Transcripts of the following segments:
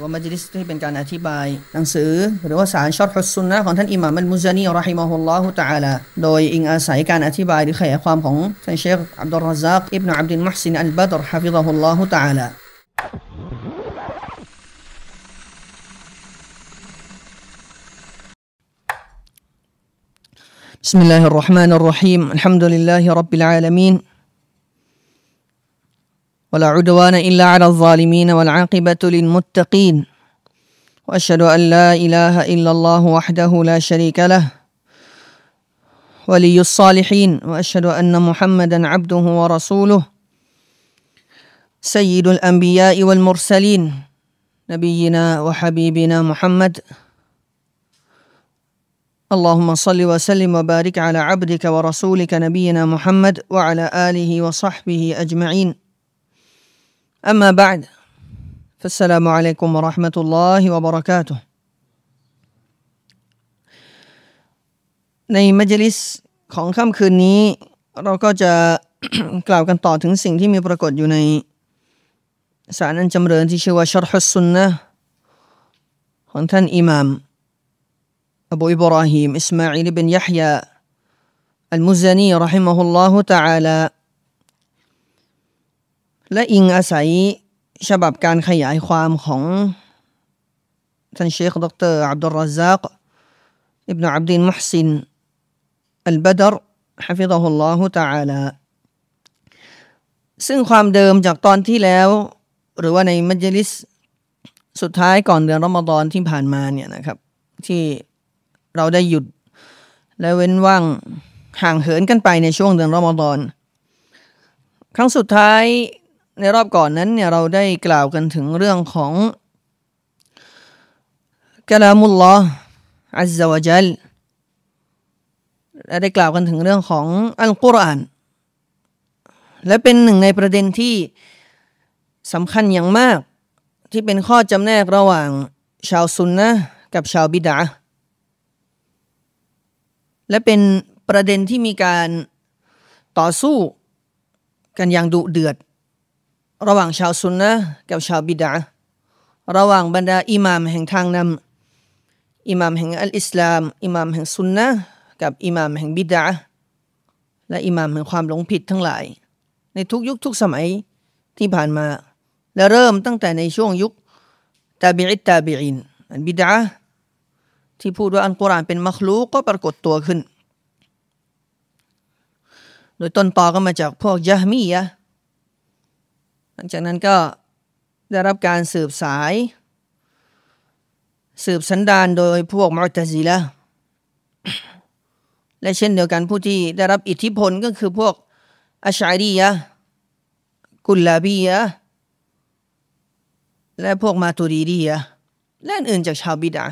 ว่ามัจลิสที่เป็นการอธิบาย หนังสือหรือว่าสารชอดฮุสซุนนะของท่านอิหม่ามมุซานีอรอฮิมะฮุลลอฮุตะอาลาโดยอิงอาศัยการอธิบายหรือขยายความของท่านเชคอับดุลรซักอิบนาอับดุลมุฮซินอัลบัตรฮะฟิซะฮุลลอฮุตะอาลาบ بسم الله الرحمن الرحيم الحمد لله رب العالمين ولا عدوان إلا على الظالمين والعاقبة للمتقين وأشهد أن لا إله إلا الله وحده لا شريك له ولي الصالحين وأشهد أن محمدا عبده ورسوله سيد الأنبياء والمرسلين نبينا وحبيبنا محمد اللهم صل وسلم وبارك على عبدك ورسولك نبينا محمد وعلى آله وصحبه أجمعين أما بعد فالسلام عليكم ورحمة الله وبركاته ในมัจลิสของค่ำคืนนี้ เราก็จะกล่าวกันต่อถึงสิ่งที่มีปรากฏอยู่ในสารอันจำเริญที่ชื่อว่าชรฮุสซุนนะของท่านอิหมามอบูอิบราฮิมอิสมาอิลบินยะฮยาอัลมุซานีรหิมะฮุลลอฮุตะอาลาและอิงอาศัยฉบับการขยายความของท่านเชคดรอับดุลรัซักอิบนาอับดินมุฮซินอัลบดรฮะฟิซะฮุลลอฮุตะอาลาซึ่งความเดิมจากตอนที่แล้ว หรือว่าในมัจลิสสุดท้ายก่อนเดือนรอมฎอนที่ผ่านมาเนี่ยนะครับ ที่เราได้หยุดและเว้นว่างห่างเหินกันไปในช่วงเดือนรอมฎอนครั้งสุดท้ายในรอบก่อนนั้นเนี่ยเราได้กล่าวกันถึงเรื่องของกลามุลลอฮอัลลอฮ์จัลและได้กล่าวกันถึงเรื่องของอัลกุรอาน และเป็นหนึ่งในประเด็นที่สำคัญอย่างมากที่เป็นข้อจำแนกระหว่างชาวซุนนะกับชาวบิดา และเป็นประเด็นที่มีการต่อสู้กันอย่างดุเดือดระหว่างชาวซุนนะกับชาวบิดา ระหว่างบรรดา อิหมามแห่งทางนำอิหมามแห่งอัลอิสลาม อิหมามแห่งซุนนะ กับอิหมามแห่งบิดา และอิหมามแห่งความหลงผิดทั้งหลาย ในทุกยุคทุกสมัยที่ผ่านมา และเริ่มตั้งแต่ในช่วงยุคตาบิอิตตาบิอินอันบิดาที่พูดว่าอันกุรานเป็นมัคลูก็ปรากฏตัวขึ้น โดยต้นตอก็มาจากพวกยะฮ์มียะหลังจากนั้นก็ได้รับการสืบสาย สืบสันดานโดยพวกมอตซีละและเช่นเดียวกันผู้ที่ได้รับอิทธิพลก็คือพวกอาชัยดียะกุลลาบียะและพวกมาตูรีดียะและอื่นจากชาวบิดา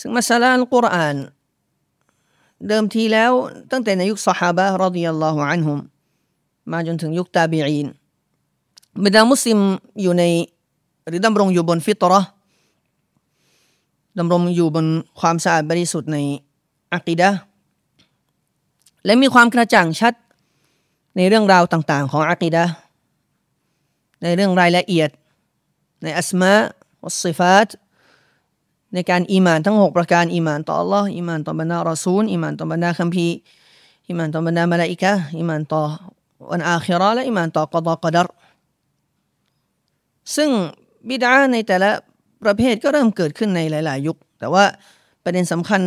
ซึ่งมซาลาอัลกุรอาน เดิมทีแล้วตั้งแต่ในยุคสฮาบะรดิยัลลอฮุอันฮุมมาจนถึงยุคตาบีอีนบิดามุสลิมอยู่ในหรือดำรงอยู่บนฟิตรอดำรงอยู่บนความสะอาดบริสุทธิ์ในอักีดะและมีความกระจ่างชัดในเรื่องราวต่าง ๆ ของอักีดะในเรื่องรายละเอียดในอัสมาอัสซิฟาตในการอิมานทั้ง 6 ประการอิมานต่อ Allah อิมานต่อบรรดารอซูลอิมานต่อบรรดาคัมภีร์อิมานต่อบรรดามาลาอิกะอิมานต่อวันอาคิรอและอิมานต่อกอดอกดรซึ่งบิดาในแต่ละประเภทก็เริ่มเกิดขึ้นในหลาย ๆ ยุค แต่ว่าประเด็นสำคัญ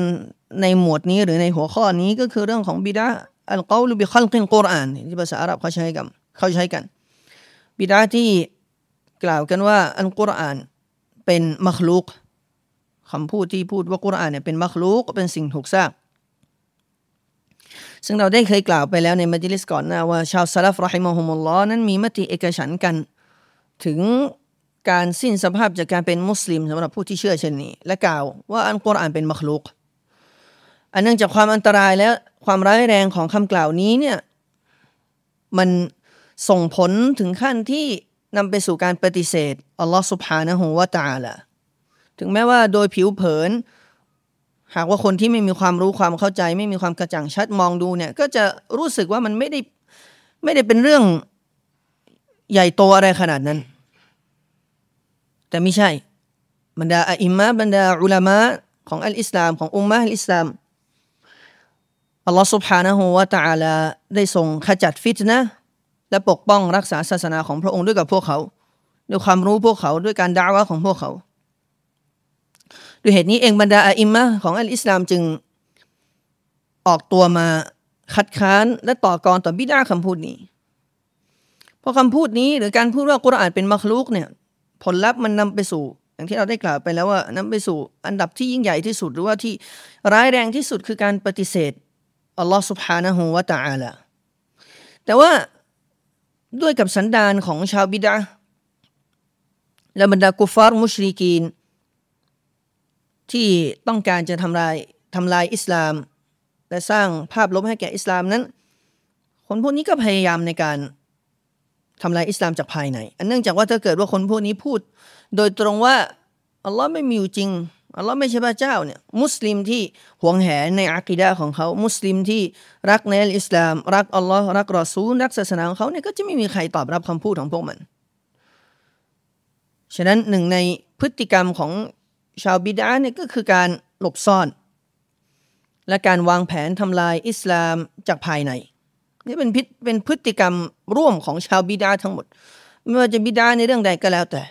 ในหมวดนี้หรือในหัวข้อนี้ก็คือเรื่องของบิดาอัลกอลูบิคัลกินกุรอานที่ภาษาอาหรับเขาใช้กันเขาใช้กัน บิดาที่กล่าวกันว่าอัลกุรอานเป็นมัคลูกคำพูดที่พูดว่ากุรอานเนี่ยเป็นมัคลูกเป็นสิ่งถูกสร้างซึ่งเราได้เคยกล่าวไปแล้วในมัจลิสก่อนนะว่าชาวซาลฟรอฮิมอฮุมุลลอนั้นมีมติเอกฉันกัน ถึงการสิ้นสภาพจากการเป็นมุสลิม สำหรับผู้ที่เชื่อเช่นนี้ และกล่าวว่าอันกุรอานเป็นมักลุกอันเนื่องจากความอันตรายและความร้ายแรงของคำกล่าวนี้เนี่ยมันส่งผลถึงขั้นที่นำไปสู่การปฏิเสธอัลลอฮ์สุภาณะฮูวะตาละถึงแม้ว่าโดยผิวเผินหากว่าคนที่ไม่มีความรู้ความเข้าใจ ไม่มีความกระจ่างชัดมองดูเนี่ย ก็จะรู้สึกว่ามันไม่ได้ไม่ได้เป็นเรื่องใหญ่โตอะไรขนาดนั้น แต่ไม่ใช่ บรรดาอิมมะบรรดาอุลามะของอัลอิสลามของอุมมะอัลอิสลามอัลลอฮ์ سبحانه และ تعالى ได้ทรงขจัดฟิตนะและปกป้องรักษาศาสนาของพระองค์ด้วยกับพวกเขาด้วยความรู้พวกเขาด้วยการด่าวะของพวกเขาด้วยเหตุนี้เองบรรดาอิมมะของอัลอิสลามจึง ออกตัวมาคัดค้านและต่อกรต่อบิดาคำพูดนี้ เพราะคำพูดนี้หรือการพูดว่ากุรอานเป็นมัคลุกเนี่ย ผลลัพธ์มันนำไปสู่ อย่างที่เราได้กล่าวไปแล้วว่านำไปสู่อันดับที่ยิ่งใหญ่ที่สุดหรือว่าที่ร้ายแรงที่สุดคือการปฏิเสธอัลลอฮ์สุบฮานะฮูวะต ع อ ل ลแต่ว่าด้วยกับสันดานของชาวบิดาและบรรดากุฟาร์มุชริกีนที่ต้องการจะทำลายทำลายอิสลาม และสร้างภาพลบให้แก่อิสลามนั้น คนพวกนี้ก็พยายามในการทำลายอิสลามจากภายในอันเนื่องจากว่าถ้าเกิดว่าคนพวกนี้พูด โดยตรงว่าอัลลอฮ์ไม่มีอยู่จริงอัลลอฮ์ไม่ใช่พระเจ้าเนี่ย มุสลิมที่ หวงแหนในอะกิดะของเขามุสลิมที่รักในอิสลาม รักอัลลอฮ์รักรอซูลรักศาสนาของเขาเนี่ยก็จะไม่มีใครตอบรับคำพูดของพวกมันฉะนั้นหนึ่งในพฤติกรรมของชาวบิดาเนี่ยก็คือการหลบซ่อน และการวางแผนทำลายอิสลามจากภายในนี่เป็นพิษเป็นพฤติกรรมร่วมของชาวบิดาทั้งหมด ไม่ว่าจะบิดาในเรื่องใดก็แล้วแต่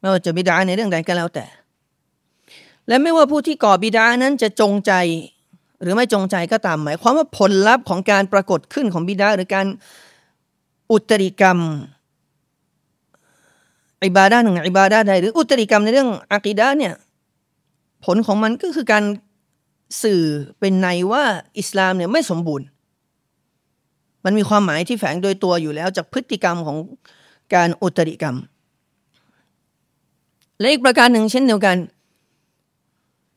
ไม่ว่าจะบิดาในเรื่องใดก็แล้วแต่ และไม่ว่าผู้ที่ก่อบิดานั้นจะจงใจ หรือไม่จงใจก็ตามหมายความว่าผลลัพธ์ของการปรากฏขึ้นของบิดาหรือการอุตริกรรมอิบาดาหนึ่งอิบาดาใดหรืออุตริกรรมในเรื่องอะกิดาเนี่ยผลของมันก็คือการสื่อเป็นในว่าอิสลามเนี่ยไม่สมบูรณ์ มันมีความหมายที่แฝงโดยตัวอยู่แล้วจากพฤติกรรมของการอุตริกรรมและอีกประการหนึ่งเช่นเดียวกัน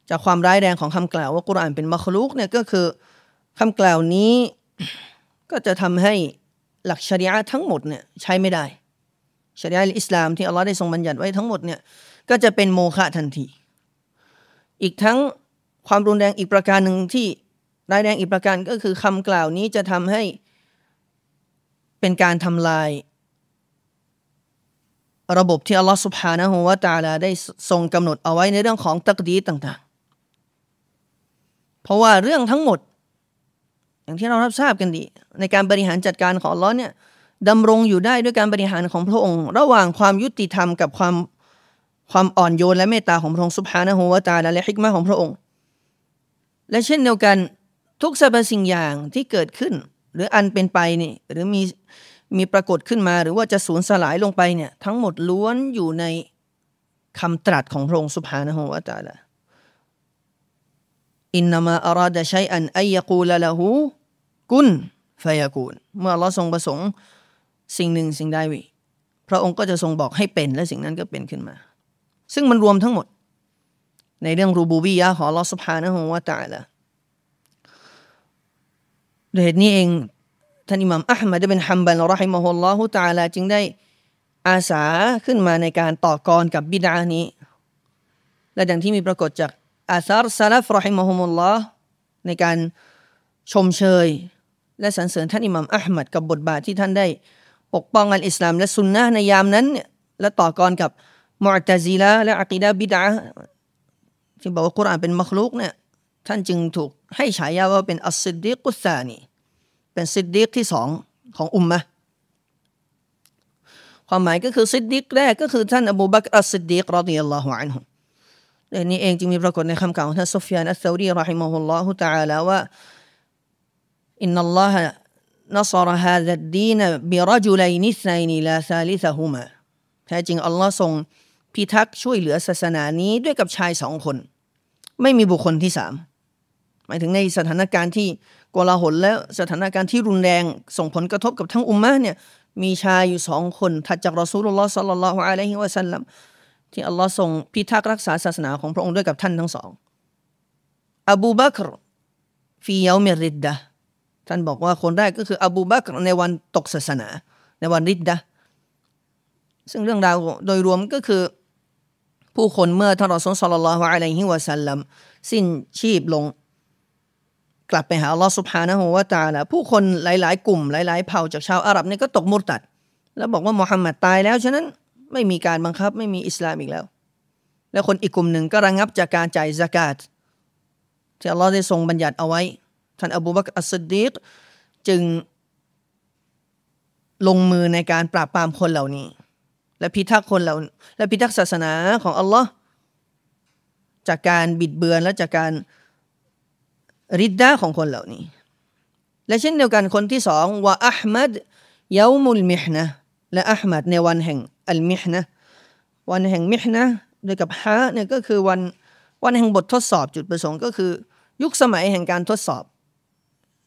จากความร้ายแรงของคำกล่าวว่ากุรานเป็นมัคลุกเนี่ยก็คือคำกล่าวนี้ก็จะทำให้หลักชริยะทั้งหมดเนี่ยใช้ไม่ได้ชริยะอิสลามที่อัลลอฮ์ได้ทรงบัญญัติไว้ทั้งหมดเนี่ยก็จะเป็นโมฆะทันที อีกทั้งความรุนแรงอีกประการหนึ่งที่ร้ายแรงอีกประการ ก็คือคำกล่าวนี้จะทำให้ เป็นการทำลาย ระบบที่อัลลอฮ์สุบฮานะฮูวะตาลาได้ทรงกำหนดเอาไว้ในเรื่องของตักดีต่างๆ เพราะว่าเรื่องทั้งหมด อย่างที่เรารับทราบกันดี ในการบริหารจัดการของอัลลอฮ์เนี่ยดำรงอยู่ได้ด้วยการบริหารของพระองค์ ระหว่างความยุติธรรมกับความความอ่อนโยนและเมตตาของพระองค์สุภานะฮุวาตาและฮิกมาของพระองค์ และเช่นเดียวกันทุกสรรพสิ่งอย่างที่เกิดขึ้น หรืออันเป็นไปนี่หรือมีมีปรากฏขึ้นมาหรือว่าจะสูญสลายลงไปเนี่ยทั้งหมดล้วนอยู่ในคำตรัสของพระองค์สุภานะฮุวาตาละอินนามะอาราดะชัยอันอัยกูลละหูกุนฟยกูนเมื่อเราทรงประสงค์สิ่งหนึ่งสิ่งใดพระองค์ก็จะทรงบอกให้เป็นและสิ่งนั้นก็เป็นขึ้นมา ซึ่งมันรวมทั้งหมด ในเรื่องรูบูบียะขอลอสพานะฮงว่าตายละด้วยเหตุนี้เองท่านอิหม่ามอัลฮมัดเป็นฮัมบันรอฮิมะฮุลลอฮุตาลาจึงได้ อาสาขึ้นมาในการต่อกรกับบิดานี้ และดังที่มีปรากฏจากอาซาร์ซาลฟรอฮิมะฮุมุลลอฮ์ในการชมเชย และสรรเสริญท่านอิหม่ามอัลฮมัดกับบทบาทที่ท่านได้ปกป้องอันอิสลามและสุนนะในยามนั้นและต่อกรกับมอตซีละและอะกีดาบิดาที่บอกว่ากุรอานเป็นมัคลุกเนี่ยท่านจึงถูกให้ฉายาว่าเป็นอัสซิดดีกุสานีเป็นซิดดีกที่สองของอุมมะความหมายก็คือซิดดีกแรกก็คือ ท่านอบูบักอัสซิดดีกรอดิยัลลอฮุอันฮุเรื่องนี้เองจึงมีปรากฏในคำกล่าวของท่านซุฟยานอัสซารีรอฮิมะฮุลลอฮุตะอาลาว่าอินนัลลอฮะ نصر هذا الدين برجلين اثنين لا ثالثهما แท้จริงอัลลอฮ์ทรงพิทักษ์ช่วยเหลือศาสนานี้ด้วยกับชายสองคน ไม่มีบุคคลที่สามหมายถึงในสถานการณ์ที่กลาหลแล้วสถานการณ์ที่รุนแรงส่งผลกระทบกับทั้งอุมมะเนี่ยมีชายอยู่สองคนถัดจากรอซูลุลลอฮ์สัลลัลลอฮุอะลัยฮิวะสัลลัมที่อัลลอฮ์ทรงพิทักษ์รักษาศาสนาของพระองค์ด้วยกับท่านทั้งสอง อบูบักรฟียามิริดดะท่านบอกว่าคนแรกก็คือ อบูบักรในวันตกศาสนา ในวันริดดะซึ่งเรื่องราวโดยรวมก็คือผู้คนเมื่อ ท่านรอสุลสัลลัลฮุอะลัยฮิวะสัลลัมสิ้นชีพลง กลับไปหาอัลลอฮ์สุบฮานะฮูวะตาละ ผู้คนหลายๆ กลุ่มหลายๆเผ่าจากชาวอาหรับนี่ก็ตกมุรตัด แล้วบอกว่ามุฮัมมัดตายแล้วฉะนั้น ไม่มีการบังคับ ไม่มีอิสลามอีกแล้ว แล้วคนอีกกลุ่มหนึ่งก็ระงงับจากการจ่ายสกาดที่อัลลอฮ์ได้ทรงบัญญัติเอาไว้ท่านอบูบักอัสดีกจึง ลงมือในการปราบปรามคนเหล่านี้ และพิทักษ์คนเหล่าและพิทักษ์ศาสนาของอัลลอฮ์จากการบิดเบือนและจากการริดดาของคนเหล่านี้ และเช่นเดียวกันคนที่สองว่าอัลมัดยามุลมิฮนะและอัลมัดในวันแห่งอัลมิฮนะวันแห่งมิฮนะด้วยกับฮะเนี่ยก็คือวันวันแห่งบททดสอบจุดประสงค์ ก็คือ ยุคสมัยแห่งการทดสอบ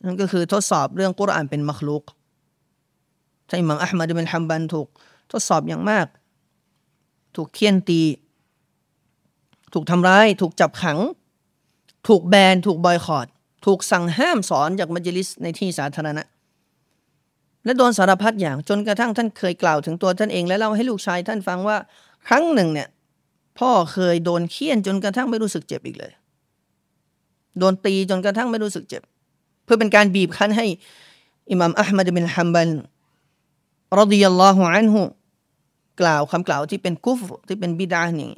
นั่นก็คือทดสอบเรื่องกุรอานเป็นมักลุกท่านอิหม่ามอัลมัดบินฮัมบันถูกทดสอบอย่างมาก ถูกเคี่ยนตี ถูกทำร้ายถูกจับขัง ถูกแบน ถูกบอยคอรดถูกสั่งห้ามสอนจากมัจลิสในที่สาธารณะ และโดนสารพัดอย่างจนกระทั่งท่านเคยกล่าวถึงตัวท่านเอง และเล่าให้ลูกชายท่านฟังว่า ครั้งหนึ่งเนี่ยพ่อเคยโดนเคี่ยนจนกระทั่งไม่รู้สึกเจ็บอีกเลย โดนตีจนกระทั่งไม่รู้สึกเจ็บเพื่อเป็นการบีบคั้นให้อิหม่ามอัลมัดบินฮัมบันรดิยัลลอฮุอันฮุกล่าวคำกล่าวที่เป็นกุฟที่เป็นบิดานี่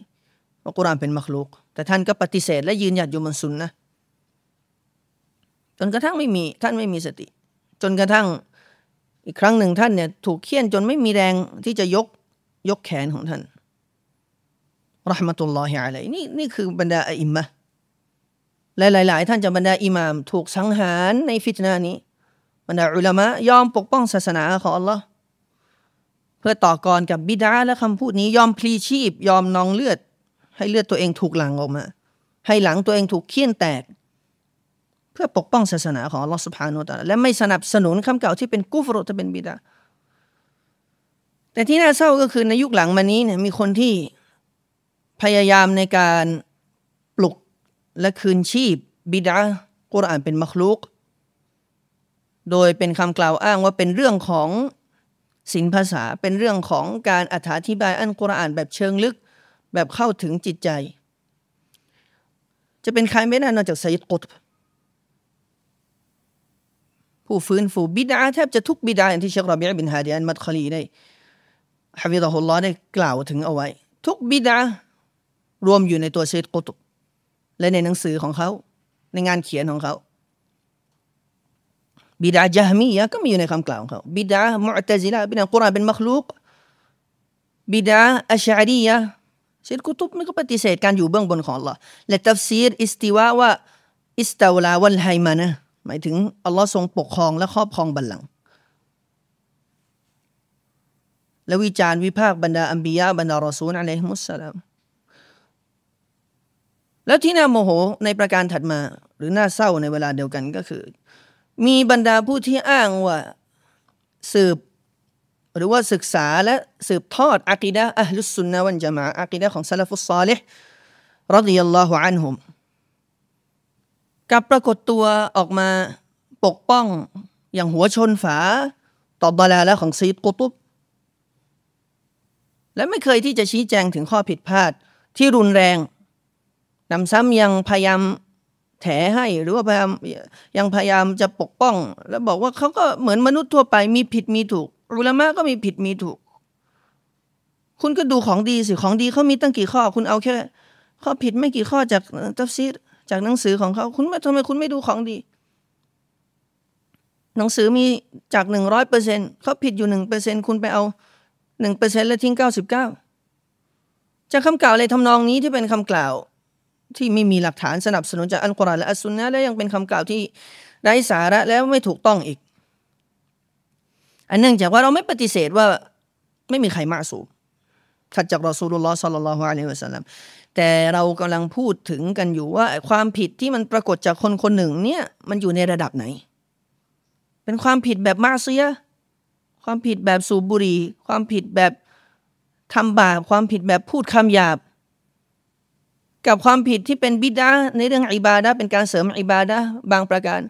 ว่ากุรานเป็นมักลุกแต่ท่านก็ปฏิเสธและยืนหยัดอยู่บนสุนนะจนกระทั่งไม่มีท่านไม่มีสติ จนกระทั่งอีกครั้งหนึ่งท่านเนี่ยถูกเคี่ยนจนไม่มีแรงที่จะยกยกแขนของท่านรหมตุลลอฮิอะลัยนี่นี่คือบรรดาอิมมะและหลายๆท่านจะบรรดาอิหม่ามถูกสังหารในฟิตนานี้ บรรดาอุลามะยอมปกป้องศาสนาของอัลลอฮ์เพื่อต่อกรกับบิดาและคำพูดนี้ยอมพลีชีพ ยอมนองเลือด ให้เลือดตัวเองถูกหลังออกมา ให้หลังตัวเองถูกเคี่ยนแตก เพื่อปกป้อง ศาสนาของอัลลอฮ์สุภาโนตาและไม่สนับสนุนคำก่าที่เป็นกุฟรจะเป็นบิดาแต่ที่น่าเศร้าก็คือในยุคหลังมานี้เนี่ยมีคนที่พยายามในการและคืนชีพบิดากุรอานเป็นมัคลุกโดยเป็นคำกล่าวอ้างว่าเป็นเรื่องของศิลภาษาเป็นเรื่องของการอธิบายอันกุรอานแบบเชิงลึก แบบเข้าถึงจิตใจ จะเป็นใครไม่ได้นอกจากไซยกุตผู้ฟื้นฟูบิดาแทบจะทุกบิดาอย่างที่เชครอบีอบินฮาดีอันมัดคลีได้ฮะวิดะฮุลลอได้กล่าวถึงเอาไว้ ทุกบิดารวมอยู่ในตัวไซยกุตุและในหนังสือของเขาในงานเขียนของเขาบิดาจามียะก็มีอยู่ในคำกล่าวของเขาบิดามุอตซิลาบิดากุรานเป็นมัคลูกบิดาอัชารียะเชคกุตุบไม่ก็ปฏิเสธการอยู่เบื้องบนของ Allah และตัฟซีรอิสติวะว่าอิสตาวลาวันไฮมานะหมายถึงอัลลอฮ์ทรงปกครองและครอบครองบัลลังก์และวิจารณ์วิพากษ์บรรดาอัมบียะบรรดารอซูลอะลัยฮิมุสสลามแล้วที่น่าโมโหในประการถัดมาหรือน่าเศร้าในเวลาเดียวกันก็คือ มีบรรดาผู้ที่อ้างว่าสืบ หรือว่าศึกษาและสืบทอดอะกิดะอัลลุสุนนะวันจามะอะกิดะของซาลฟุสซาลิห์รดิยัลลอฮุอันฮุมกับปรากฏตัวออกมาปกป้องอย่างหัวชนฝาต่อบาลาและของซีดกุตุบและไม่เคยที่จะชี้แจงถึงข้อผิดพลาดที่รุนแรงนำซ้ำยังพยายามแถให้หรือว่าพยายามยังพยายามจะปกป้อง แล้วบอกว่าเขาก็เหมือนมนุษย์ทั่วไปมีผิดมีถูกอุลามะก็มีผิดมีถูก คุณก็ดูของดีสิของดีเขามีตั้งกี่ข้อคุณเอาแค่ข้อผิดไม่กี่ข้อจากตัฟซีดจากหนังสือของเขาคุณทำไมคุณไม่ดูของดี หนังสือมีจากหนึ่งร้อยเปอร์เซ็นเขาผิดอยู่หนึ่งเปอร์เซ็นคุณไปเอาหนึ่งเปอร์เซ็นแล้วทิ้งเก้าสิบเก้าจากคำกล่าวอะไรทำนองนี้ที่เป็นคำกล่าวที่ไม่มีหลักฐานสนับสนุนจากอัลกุรอานและอัสซุนนะและยังเป็นคำกล่าวที่ไร้สาระและไม่ถูกต้องอีก อันเนื่องจากว่าเราไม่ปฏิเสธว่า ไม่มีใครมาสูบถัดจากรอสูลุลลอฮ์สัลลัลลอฮุอะลัยฮิวะสัลลัมแต่เรากำลังพูดถึงกันอยู่ว่า ความผิดที่มันปรากฏจากคนคนหนึ่งเนี่ยมันอยู่ในระดับไหน เป็นความผิดแบบมาเซียความผิดแบบสูบบุหรี่ความผิดแบบทำบาปความผิดแบบพูดคำหยาบกับความผิดที่เป็นบิดาในเรื่องอิบาดะเป็นการเสริมอิบาดะบางประการ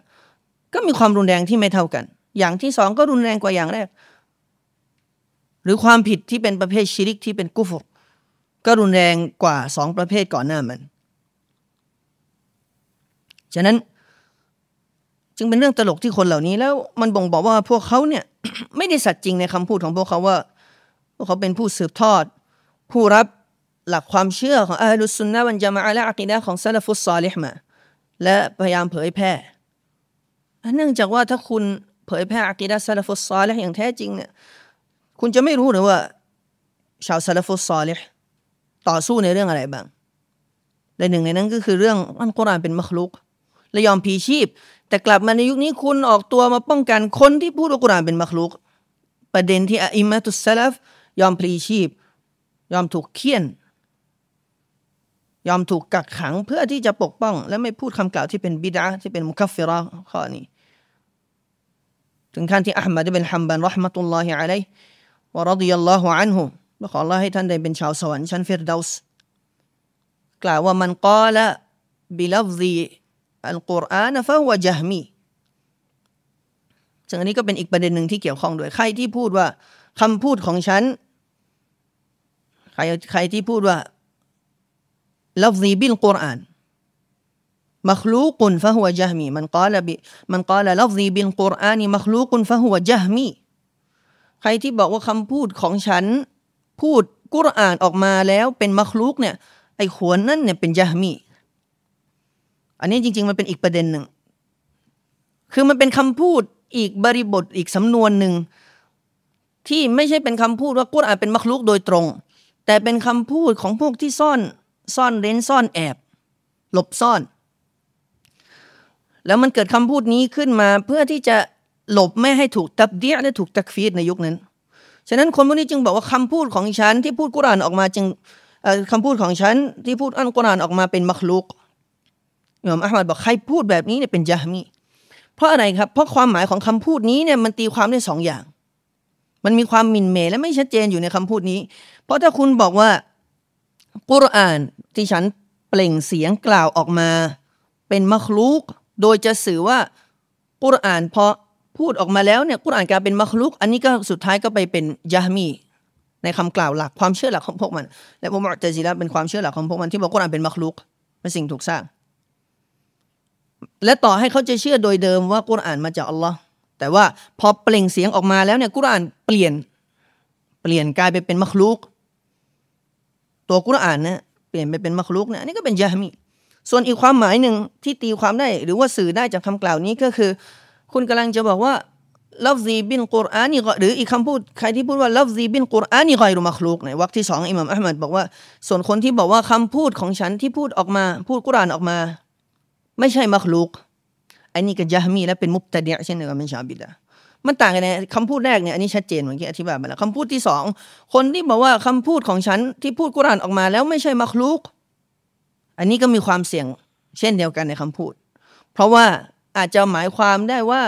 ก็มีความรุนแรงที่ไม่เท่ากัน อย่างที่สองก็รุนแรงกว่าอย่างแรก หรือความผิดที่เป็นประเภทชิริกที่เป็นกุฟกก็รุนแรงกว่าสองประเภทก่อนหน้ามันฉะนั้นจึงเป็นเรื่องตลกที่คนเหล่านี้แล้วมันบ่งบอกว่าพวกเขาเนี่ยไม่ได้สัตย์จริงในคำพูดของพวกเขาว่า พวกเขาเป็นผู้สืบทอดผู้รับหลักความเชื่อของอัลลุสุนนะวันจามะและอักีดะของซาลฟุสซอลิฮมาและพยายามเผยแพร่เนื่องจากว่าถ้าคุณเผยแพร่อักีดะซาลฟุสซอลิฮอย่างแท้จริงเนี่ยคุณจะไม่รู้หรือว่า ชาวซาลฟุสซอลิฮต่อสู้ในเรื่องอะไรบ้างและหนึ่งในนั้นก็คือเรื่องอัลกุรอานเป็นมัคลุก และยอมผีชีพ แต่กลับมาในยุคนี้คุณออกตัวมาป้องกันคนที่พูดอัลกุรอานเป็นมัคลุก ประเด็นที่อิมะตุสซาลฟยอมผีชีพยอมถูกเคี่ยนยอมถูกกักขังเพื่อที่จะปกป้องและไม่พูดคำกล่าวที่เป็นบิดาที่เป็นมุคัฟฟิรอข้อนี้ถึงขั้นที่อัลมัดเป็นฮัมบันรอฮ์มะตุลลอฮิอะลัยวะรดิยัลลอฮุอันฮุและขอลาให้ท่านได้เป็นชาวสวรรค์ชั้นฟิรดาสกล่าวว่ามันกอละบิลฟซีอัลกุรอานฟะฮุวะจฮมีซึ่งอันนี้ก็เป็นอีกประเด็นหนึ่งที่เกี่ยวข้องด้วยใครที่พูดว่าคำพูดของฉันใครใครที่พูดว่า لفظي بالقرآن مخلوق فهو جهمي من قال ب... من قال لفظي بالقرآن مخلوق فهو جهمي ใครที่บอกว่าคำพูดของฉัน พูดกุรอานออกมาแล้วเป็นมัคลูกเนี่ย ไอ้ขวนนั่นเนี่ยเป็นยะมี อันนี้จริง ๆ มันเป็นอีกประเด็นหนึ่งคือมันเป็นคำพูดอีกบริบท อีกสำนวนหนึ่ง ที่ไม่ใช่เป็นคำพูดว่ากุรอานเป็นมัคลูกโดยตรง แต่เป็นคำพูดของพวกที่ซ่อนซ่อนเร้นซ่อนแอบ หลบซ่อน แล้วมันเกิดคำพูดนี้ขึ้นมา เพื่อที่จะหลบ ไม่ให้ถูกตับเดียและถูกตักฟีดในยุคนั้นฉะนั้นคนพวกนี้จึงบอกว่าคำพูดของฉันที่พูดกุรานออกมาจึงคำพูดของฉันที่พูดอันกุรานออกมาเป็นมัคลุกอิหม่ามอับดุลบอกใครพูดแบบนี้เนี่ยเป็นยะมีเพราะอะไรครับเพราะความหมายของคำพูดนี้เนี่ยมันตีความได้สองอย่าง มันมีความมินเมและไม่ชัดเจนอยู่ในคำพูดนี้ เพราะถ้าคุณบอกว่ากุรอานที่ฉันเปล่งเสียงกล่าวออกมา เป็นมัคลุกโดยจะสื่อว่ากุรอานพอพูดออกมาแล้วเนี่ยกุรอานกลายเป็นมัคลุกอันนี้ก็สุดท้ายก็ไปเป็นยามี ในคำกล่าวหลักความเชื่อหลักของพวกมันและมุอัตจิละเป็นความเชื่อหลัก ของพวกมันที่บอกกุรอานเป็นมัคลุกเป็นสิ่งถูกสร้าง และต่อให้เขาจะเชื่อโดยเดิมว่ากุรอานมาจากอัลลอฮ์แต่ว่าพอเปล่งเสียงออกมาแล้วเนี่ยกุรอานเปลี่ยนเปลี่ยนกลายไปเป็นมัคลุกตัวกุรอานนะเปลี่ยนไปเป็นมักลุกนะนี่ก็เป็นยามีส่วนอีกความหมายหนึ่งที่ตีความได้ หรือว่าสื่อได้จากคำกล่าวนี้ก็คือ คุณกำลังจะบอกว่าลฟซีบินกุรอานีหรืออีกคำพูดใครที่พูดว่าลฟซีบินกุรอานีกอรุมักลุกในวรรคที่สองอิหม่ามอัลมัดบอกว่าส่วนคนที่บอกว่าคำพูดของฉันที่พูดออกมา พูดกุรานออกมา ไม่ใช่มักลุกอันนี้ก็ยามีและเป็นมุบตะเดียเช่นเดียวกับมินชาบิดะมันต่างกันนะคำพูดแรกเนี่ยอันนี้ชัดเจนเหมือนกี่อธิบายไปแล้วคำพูดที่สองคนที่บอกว่าคำพูดของฉันที่พูดกุรานออกมาแล้วไม่ใช่มักลุกอันนี้ก็มีความเสี่ยง เช่นเดียวกันในคำพูด เพราะว่าอาจจะหมายความได้ว่า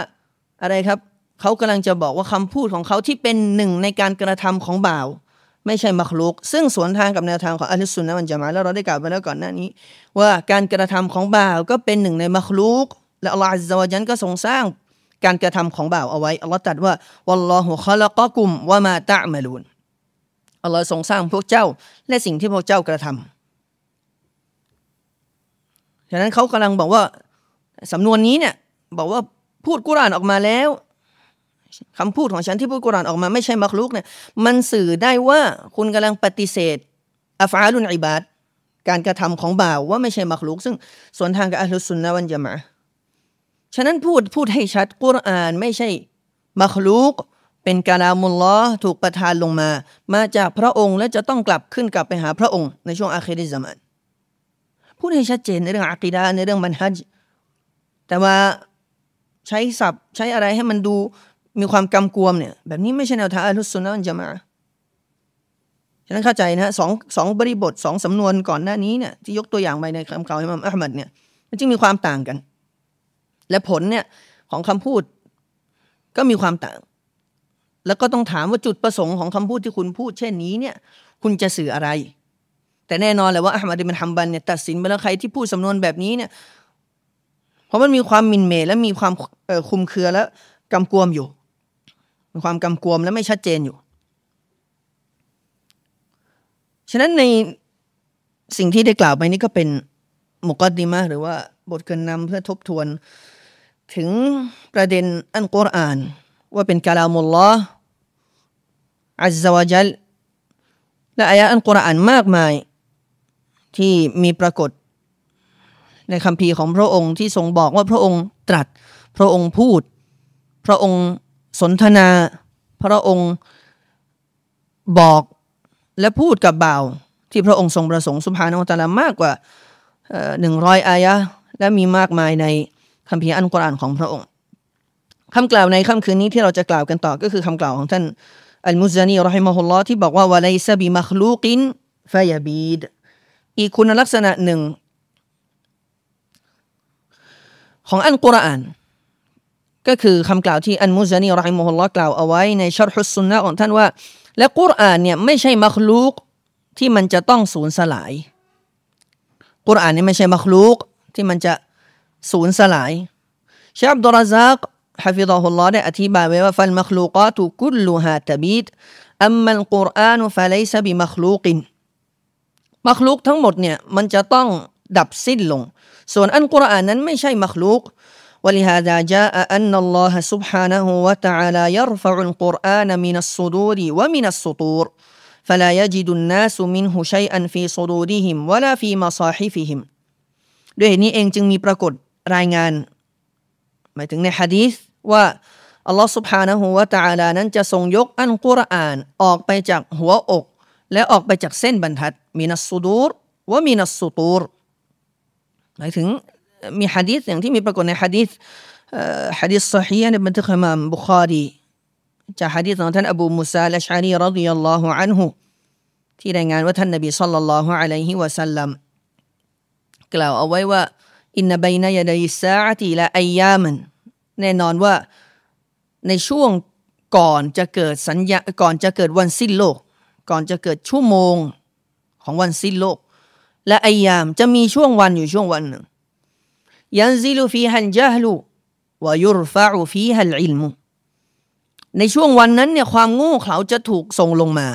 อะไรครับเขากำลังจะบอกว่าคำพูดของเขาที่เป็นหนึ่งในการกระทำของบ่าว ไม่ใช่มักลุกซึ่งสวนทางกับแนวทางของอัลลอฮสุนนะมันจะมาแล้วเราได้กล่าวไปแล้วก่อนหน้านี้ ว่าการกระทำของบ่าวก็เป็นหนึ่งในมักลุกและอัลลอฮฺอัลลอฮันก็ทรงสร้างการกระทำของบ่าวเอาไว้อัลลอฮ์ตรัสว่า วัลลอฮุคอละกอกุมวะมาตะมาลูนอัลลอฮ์ทรงสร้างพวกเจ้าและสิ่งที่พวกเจ้ากระทำฉะนั้นเขากำลังบอกว่าสำนวนนี้เนี่ย บอกว่าพูดกุรานออกมาแล้ว คำพูดของฉันที่พูดกุรานออกมาไม่ใช่มักลุกเนี่ย มันสื่อได้ว่าคุณกำลังปฏิเสธอัฟอาลุนอิบาดการกระทำของบ่าวว่าไม่ใช่มักลุก ซึ่งส่วนทางกับอัลลอฮ์สุนนะวันจามาฉะนั้นพูดพูดให้ชัดกุรอานไม่ใช่มัคลูกเป็นกาลามุลลอถูกประทานลงมา มาจากพระองค์และจะต้องกลับขึ้นกลับไปหาพระองค์ในช่วงอาคริสมันพูดให้ชัดเจนในเรื่องอากีดาในเรื่องมันฮัจแต่ว่าใช้ศัพท์ใช้อะไรให้มันดูมีความกำกวมเนี่ย แบบนี้ไม่ใช่แนวทางอัลลอฮฺสุนนะจะมาฉะนั้นเข้าใจนะสองสองบริบทสองสำนวนก่อนหน้านี้เนี่ยที่ยกตัวอย่างไปในคำกล่าวอิมามอัลมัดเนี่ยมันจึงมีความต่างกันและผลเนี่ยของคำพูดก็มีความต่าง แล้วก็ต้องถามว่า จุดประสงค์ของคำพูดที่คุณพูดเช่นนี้เนี่ยคุณจะสื่ออะไร แต่แน่นอนแหละว่าอัลมาดิมันฮัมบันเนี่ยตัดสินไปแล้วใครที่พูดสำนวนแบบนี้เนี่ย เพราะมันมีความมินเมและมีความคุมเครือและกำกวมอยู่มีความกำกวมและไม่ชัดเจนอยู่ ฉะนั้นในสิ่งที่ได้กล่าวไปนี้ก็เป็นมุกดิมาหรือว่าบทเกินนำเพื่อทบทวนถึงประเด็นอันกุรอานว่าเป็นกาลามุลลอฮ์อัลซาวฺจัลและอายะอันกุรอานมากมายที่มีปรากฏในคำพีของพระองค์ที่ทรงบอกว่าพระองค์ตรัสพระองค์พูด พระองค์สนทนา พระองค์บอกและพูดกับบ่าวที่พระองค์ทรงประสงค์สุภานอตะลามากกว่าหนึ่งร้อยอายะและมีมากมายในคัมภีร์อันกุรอานของพระองค์คำกล่าวในค่ำคืนนี้ที่เราจะกล่าวกันต่อ ก็คือคำกล่าวของท่านอัลมุซานีรอฮิมะฮุลลอที่บอกว่าวะไลซบิมัคลูกินฟายบีดอีกคุณลักษณะหนึ่ง ของอันกุรอาน ก็คือคำกล่าว ที่อันมุซานีรอฮิมะฮุลลอกล่าวเอาไว้ ในชัรฮุสซุนนะของท่านว่า และกุรอานเนี่ยไม่ใช่มัคลูกที่มันจะต้องสูญสลาย กุรอานนี่ไม่ใช่มัคลูกที่มันจะสูญสลายเชฟดรซักฮะฟิดะฮุลลอฮ์ได้อธิบายไว้ว่าฟัลมัคลูกาตุกุลลูฮาตบีดอัมมัลกุรอานฟะไลซะบิมัคลูกินมัคลูกทั้งหมดเนี่ยมันจะต้องดับสิ้นลง ولهذا جاء أن الله سبحانه وتعالى يرفع القرآن من الصدور ومن السطور فلا يجد الناس منه شيئا في صدورهم ولا في مصاحفهم ด้วยเหตุนี้เองจึงมีปรากฏรายงาน หมายถึงในฮะดีษว่าอัลลอฮ์ سبحانه และ تعالى นั้นจะทรงยกอันกุรอานออกไปจากหัวอก และออกไปจากเส้นบรรทัดมีนัสซูดูว่ามีนัสซูตูรหมายถึงมีฮะดีษอย่างที่มีปรากฏในฮะดีษฮะดีษซอฮีในบันทึกอิมามบุคารีจากฮะดีษของท่านอบูมุซาละชารีรดิยัลลอฮุอันฮุที่รายงาน ว่าท่านนบีสัลลัลลอฮุอะลัยฮิวะสัลลัมกล่าวเอาไว้ว่าอินนบัยนายาดิซาตีละไอยามันแน่นอนว่าในช่วงก่อนจะเกิดสัญญาก่อนจะเกิดวันสิ้นโลก ก่อนจะเกิดชั่วโมงของวันสิ้นโลก และไอยามจะมีช่วงวันอยู่ช่วงวันหนึ่งยันซิลูฟีฮันจาฮลูวายุรฟาอูฟีฮัลอิลมุในช่วงวันนั้นเนี่ยความโง่เขลาจะถูกส่งลงมา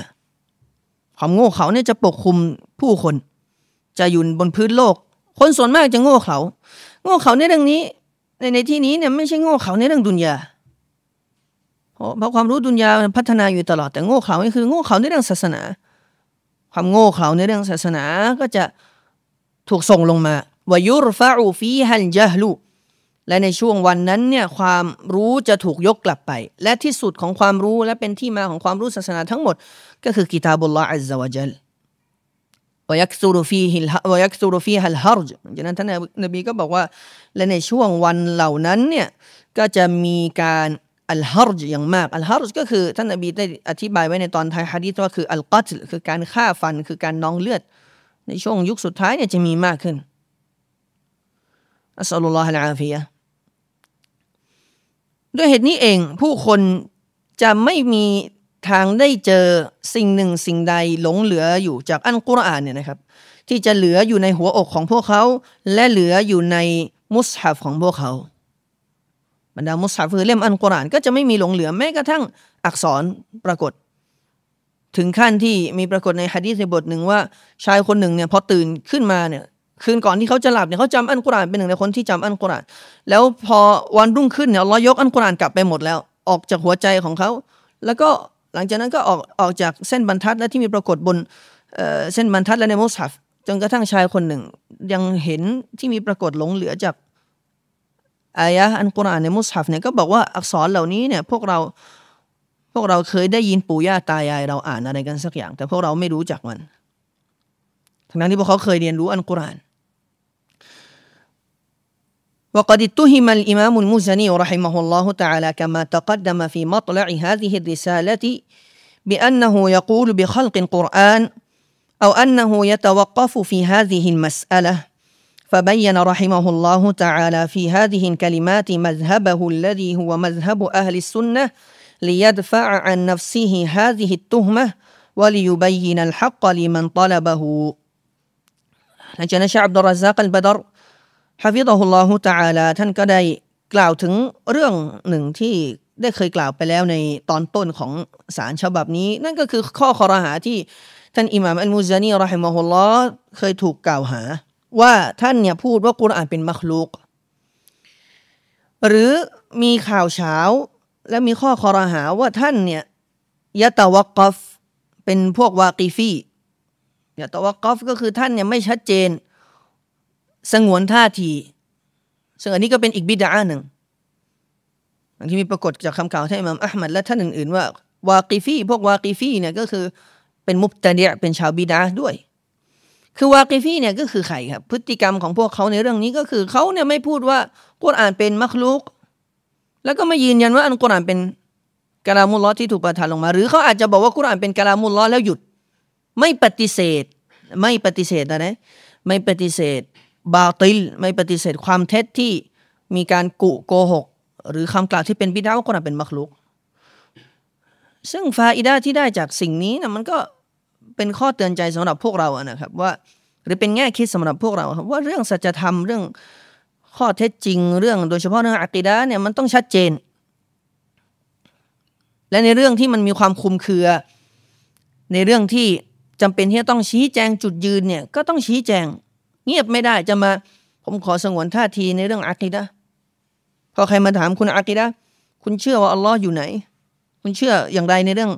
ความโง่เขลาเนี่ยจะปกคลุมผู้คน จะอยู่บนพื้นโลกคนส่วนมากจะโง่เขลาโง่เขลาในเรื่องนี้ในในที่นี้เนี่ยไม่ใช่โง่เขลาในเรื่องดุนยา เพราะความรู้ดุนยาพัฒนาอยู่ตลอดแต่โง่เขลานี่คือโง่เขลาในเรื่องศาสนา ความโง่เขลาในเรื่องศาสนาก็จะถูกส่งลงมาวายุรฟาอูฟีฮันยะลูและในช่วงวันนั้นเนี่ยความรู้จะถูกยกกลับไป และที่สุดของความรู้และเป็นที่มาของความรู้ศาสนาทั้งหมด ก็คือกิตาบุลลาอัลลอฮวะเจล ويكثر فيه اله... ويكثر فيها الهرج จฉะนั้นท่านนบีก็บอกว่าและในช่วงวันเหล่านั้นเนี่ยก็จะมีการอัลฮารจอย่างมาก อัลฮารจก็คือท่านนบีได้อธิบายไว้ในตอนท้ายฮะดีษว่าคืออัลกัตคือการฆ่าฟันคือการนองเลือด ในช่วงยุคสุดท้ายเนี่ยจะมีมากขึ้นอัสลุลลอฮฺลอาฟียะด้วยเหตุนี้เองผู้คนจะไม่มีทางได้เจอสิ่งหนึ่งสิ่งใดหลงเหลืออยู่จากอันกุรอานเนี่ยนะครับ ที่จะเหลืออยู่ในหัวอกของพวกเขา และเหลืออยู่ในมุสฮัฟของพวกเขาบรรดามุสฮัฟคือเล่มอันกุรอานก็จะไม่มีหลงเหลือแม้กระทั่งอักษรปรากฏ ถึงขั้นที่มีปรากฏในฮะดีษในบทหนึ่งว่าชายคนหนึ่งเนี่ยพอตื่นขึ้นมาเนี่ยคืนก่อนที่เขาจะหลับเนี่ยเขาจำอันกุรอานเป็นหนึ่งในคนที่จำอันกุรอาน แล้วพอวันรุ่งขึ้นเนี่ยเรายกอันกุรอานกลับไปหมดแล้วออกจากหัวใจของเขา แล้วก็ลังจากนั้นก็ออกออกจากเส้นบรรทัดและที่มีปรากฏบนเเส้นบรรทัดและในมุสฮัฟจนกระทั่งชายคนหนึ่งยังเห็นที่มีปรากฏหลงเหลือจากอายะอันกุรอานในมุสฮัฟเนี่ยก็บอกว่าอักษรเหล่านี้เนี่ยพวกเราพวกเราเคยได้ยินปู่ย่าตายายเราอ่านอะไรกันสักอย่าง แต่พวกเราไม่รู้จักมัน ทั้งนั้นที่พวกเขาเคยเรียนรู้อันกุรอาน وقد اتهم الإمام المزني رحمه الله تعالى كما تقدم في مطلع هذه الرسالة بأنه يقول بخلق القرآن أو أنه يتوقف في هذه المسألة فبين رحمه الله تعالى في هذه الكلمات مذهبه الذي هو مذهب أهل السنة ليدفع عن نفسه هذه التهمة وليبين الحق لمن طلبه لجنش عبد الرزاق البدر ฮาฟิซอฮุลลอฮุตาลาท่านก็ได้กล่าวถึงเรื่องหนึ่งที่ได้เคยกล่าวไปแล้วในตอนต้นของสารฉบับนี้ นั่นก็คือข้อคอรหาที่ท่านอิหม่ามอัลมุซานีรอฮิมะฮุลลอฮ์เคยถูกกล่าวหา ว่าท่านเนี่ยพูดว่ากุรอานเป็นมัคลูกหรือมีข่าวเช้าและมีข้อคอรหาว่าท่านเนี่ยยะตะวักกฟเป็นพวกวากีฟียะตะวักกฟก็คือท่านเนี่ยไม่ชัดเจนสงวนท่าทีซึ่งอันนี้ก็เป็นอีกบิดาหนึ่งอที่มีปรากฏจากคำกล่าวท่านอิมามอัลมัดและท่านอื่นๆว่าวากีฟีพวกวากีฟีเนี่ยก็คือเป็นมุบตะเดียเป็นชาวบิดาด้วย คือวากีฟีเนี่ยก็คือใครครับพฤติกรรมของพวกเขาในเรื่องนี้ก็คือเขาเนี่ยไม่พูดว่ากุรอานเป็นมัคลุกแล้วก็ไม่ยืนยันว่าอันกุรอานเป็นกะลามุลลอที่ถูกประทานลงมาหรือเขาอาจจะบอกว่ากุรอานเป็นกะลามุลลอแล้วหยุด ไม่ปฏิเสธไม่ปฏิเสธนะไม่ปฏิเสธบาติลไม่ปฏิเสธความเท็จที่มีการกุโกหกหรือคำกล่าวที่เป็นบิดาว่าคนเป็นมักลุก ซึ่งฟาอิดาที่ได้จากสิ่งนี้นะมันก็เป็นข้อเตือนใจสำหรับพวกเราอะนะครับ ว่าหรือเป็นแง่คิดสำหรับพวกเราครับว่าเรื่องสัจธรรมเรื่องข้อเท็จจริงเรื่องโดยเฉพาะเรื่องอักิดาเนี่ยมันต้องชัดเจน และในเรื่องที่มันมีความคุมเครือ ในเรื่องที่จำเป็นที่จะต้องชี้แจงจุดยืนเนี่ยก็ต้องชี้แจงเงียบไม่ได้จะมาผมขอสงวนท่าทีในเรื่องอะกิดะพอใครมาถามคุณอะกิดะคุณเชื่อว่าอัลลอฮ์อยู่ไหน คุณเชื่ออย่างไรในเรื่อง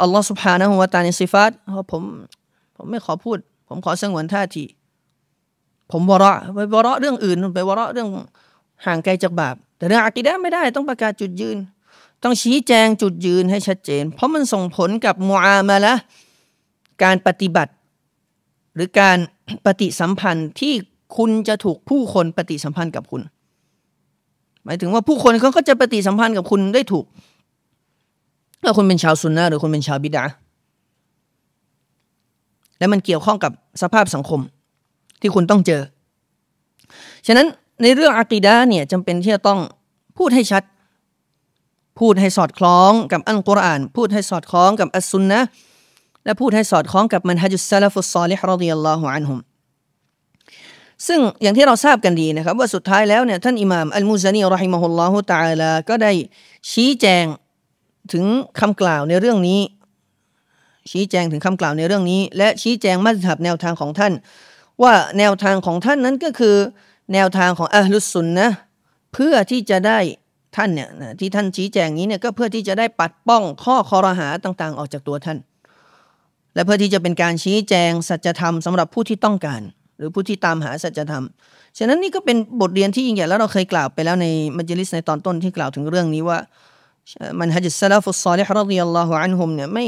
อัลลอฮ์สุภานะฮุวาตาในสิฟัตเพราะผมผมไม่ขอพูด ผมขอสงวนท่าที ผมวระไปวระเรื่องอื่นไปวระเรื่องห่างไกลจากบาป แต่เรื่องอะกิดะไม่ได้ต้องประกาศจุดยืน ต้องชี้แจงจุดยืนให้ชัดเจน เพราะมันส่งผลกับมูอามาละการปฏิบัติหรือการปฏิสัมพันธ์ที่คุณจะถูกผู้คนปฏิสัมพันธ์กับคุณ หมายถึงว่าผู้คนเขาก็จะปฏิสัมพันธ์กับคุณได้ถูกถ้าคุณเป็นชาวซุนนะหรือคุณเป็นชาวบิดาและมันเกี่ยวข้องกับสภาพสังคมที่คุณต้องเจอ ฉะนั้นในเรื่องอากีดาเนี่ยจำเป็นที่จะต้องพูดให้ชัด พูดให้สอดคล้องกับ อัลกุรอาน พูดให้สอดคล้องกับอัสซุนนะและพูดให้สอดคล้องกับมันฮะจุสซาลฟุสซอลิฮ์รดิยัลลอฮุอันฮุมซึ่งอย่างที่เราทราบกันดีนะครับว่าสุดท้ายแล้วเนี่ยท่านอิหม่ามอัลมุซานีรอฮิมะฮุลลอฮุตะอาลาก็ได้ชี้แจงถึงคำกล่าวในเรื่องนี้ ชี้แจงถึงคำกล่าวในเรื่องนี้ และชี้แจงมัสฮับแนวทางของท่าน ว่าแนวทางของท่านนั้นก็คือ แนวทางของอัลลุสุนนะเพื่อที่จะได้ท่านเนี่ยที่ท่านชี้แจงนี้เนี่ยก็เพื่อที่จะได้ปัดป้องข้อคอรหาต่าง ๆ ออกจากตัวท่านและเพื่อที่จะเป็นการชี้แจงสัจธรรมสำหรับผู้ที่ต้องการ หรือผู้ที่ตามหาสัจธรรมฉะนั้นนี่ก็เป็นบทเรียนที่ยิ่งใหญ่แล้วเราเคยกล่าวไปแล้วในมัจลิสในตอนต้นที่กล่าวถึงเรื่องนี้ว่ามันฮะจิสลาลฟุสซาลิฮ์รดิยัลลอฮุอันฮุมเนี่ยไม่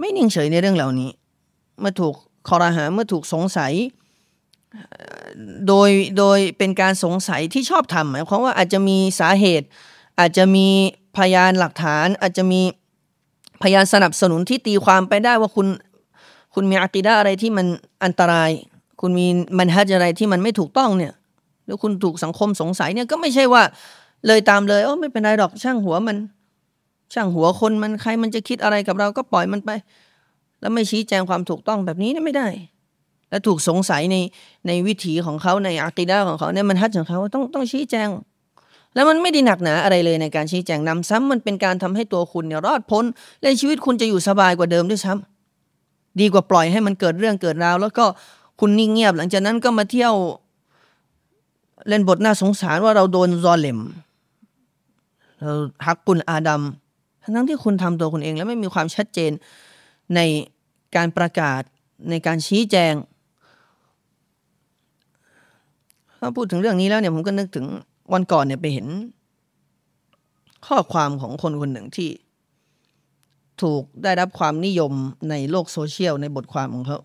ไม่นิ่งเฉยในเรื่องเหล่านี้เมื่อถูกคอรหาเมื่อถูกสงสัยโดยโดยเป็นการสงสัยที่ชอบทำหมายความว่าอาจจะมีสาเหตุ อาจจะมีพยานหลักฐานอาจจะมีพยานสนับสนุนที่ตีความไปได้ว่าคุณคุณมีอากีดะอะไรที่มันอันตราย คุณมีมันฮัจอะไรที่มันไม่ถูกต้องเนี่ย แล้วคุณถูกสังคมสงสัยเนี่ยก็ไม่ใช่ว่า เลยตามเลยโอ้ไม่เป็นไรดอกช่างหัวมัน ช่างหัวคนมันใครมันจะคิดอะไรกับเรา ก็ปล่อยมันไป แล้วไม่ชี้แจงความถูกต้องแบบนี้เนี่ยไม่ได้ แล้วถูกสงสัยในในวิถีของเขาในอคกีดะของเขาเนี่ยมันฮัจของเขาต้องต้องชี้แจง แล้วมันไม่ได้หนักหนาอะไรเลยในการชี้แจงนำซ้ำ มันเป็นการทำให้ตัวคุณเนี่ยรอดพ้น และชีวิตคุณจะอยู่สบายกว่าเดิมด้วยซ้ำดีกว่าปล่อยให้มันเกิดเรื่องเกิดราว แล้วก็คุณนิ่งเงียบ หลังจากนั้นก็มาเที่ยว เล่นบทน่าสงสารว่าเราโดนซอเลมเราฮักคุณอาดัมทั้งที่คุณทำตัวคุณเองแล้วไม่มีความชัดเจนในการประกาศในการชี้แจงถ้าพูดถึงเรื่องนี้แล้วเนี่ย ผมก็นึกถึงวันก่อนเนี่ยไปเห็น ข้อความของคนคนหนึ่งที่ถูกได้รับความนิยมในโลกโซเชียลในบทความของเขา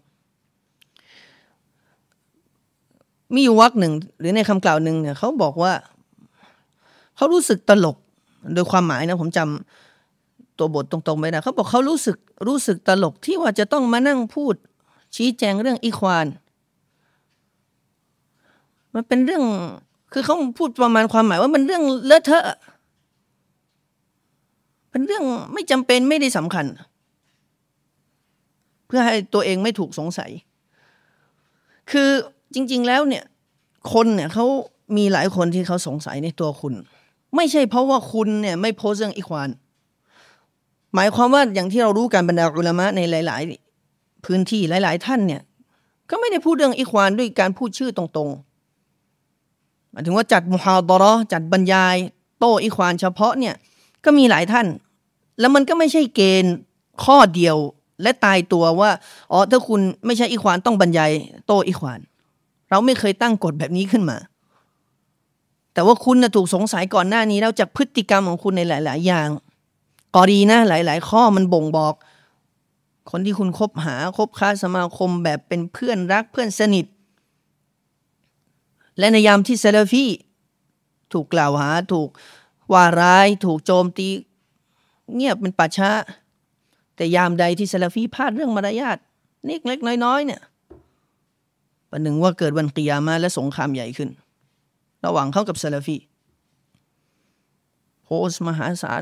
มีอยู่วักหนึ่งหรือในคำกล่าวหนึ่งเนี่ยเขาบอกว่าเขารู้สึกตลกโดยความหมายนะผมจำตัวบทตรงๆไปนะเขาบอกเขารู้สึกรู้สึกตลกที่ว่าจะต้องมานั่งพูดชี้แจงเรื่องอีควานมันเป็นเรื่องคือเขาพูดประมาณความหมาย ว่ามันเรื่องเลอะเทอะเป็นเรื่องไม่จำเป็นไม่ได้สำคัญ เพื่อให้ตัวเองไม่ถูกสงสัย คือจริง ๆแล้วเนี่ย คนเนี่ยเขามีหลายคนที่เขาสงสัยในตัวคุณ ไม่ใช่เพราะว่าคุณเนี่ยไม่โพสเรื่องอีควานหมายความว่าอย่างที่เรารู้การบรรดาอุลามะในหลาย ๆ พื้นที่หลาย ๆ ท่านเนี่ยก็ไม่ได้พูดเรื่องอีควานด้วยการพูดชื่อตรงๆหมายถึงว่าจัดมุฮาดรอจัดบรรยายโต้อีควานเฉพาะเนี่ยก็มีหลายท่าน แล้วมันก็ไม่ใช่เกณฑ์ข้อเดียวและตายตัวว่า อ๋อ ถ้าคุณไม่ใช่อีควาน ต้องบรรยายโตอีควาน เราไม่เคยตั้งกฎแบบนี้ขึ้นมา แต่ว่าคุณนะถูกสงสัยก่อนหน้านี้แล้วจากพฤติกรรมของคุณในหลาย ๆ อย่างกอดีนะหลายๆข้อมันบ่งบอก คนที่คุณคบหาคบค้าสมาคมแบบเป็นเพื่อนรักเพื่อนสนิท และในยามที่เซเลฟี่ถูกกล่าวหาถูกว่าร้ายถูกโจมตีเงียบเป็นป่าช้า แต่ยามใดที่ซาลาฟีพลาดเรื่องมารยาทนิดเล็กน้อยๆ เนี่ย ประหนึ่งว่าเกิดวันกิยามาและสงครามใหญ่ขึ้น ระหว่างเขากับซาลาฟี โพสมหาศาล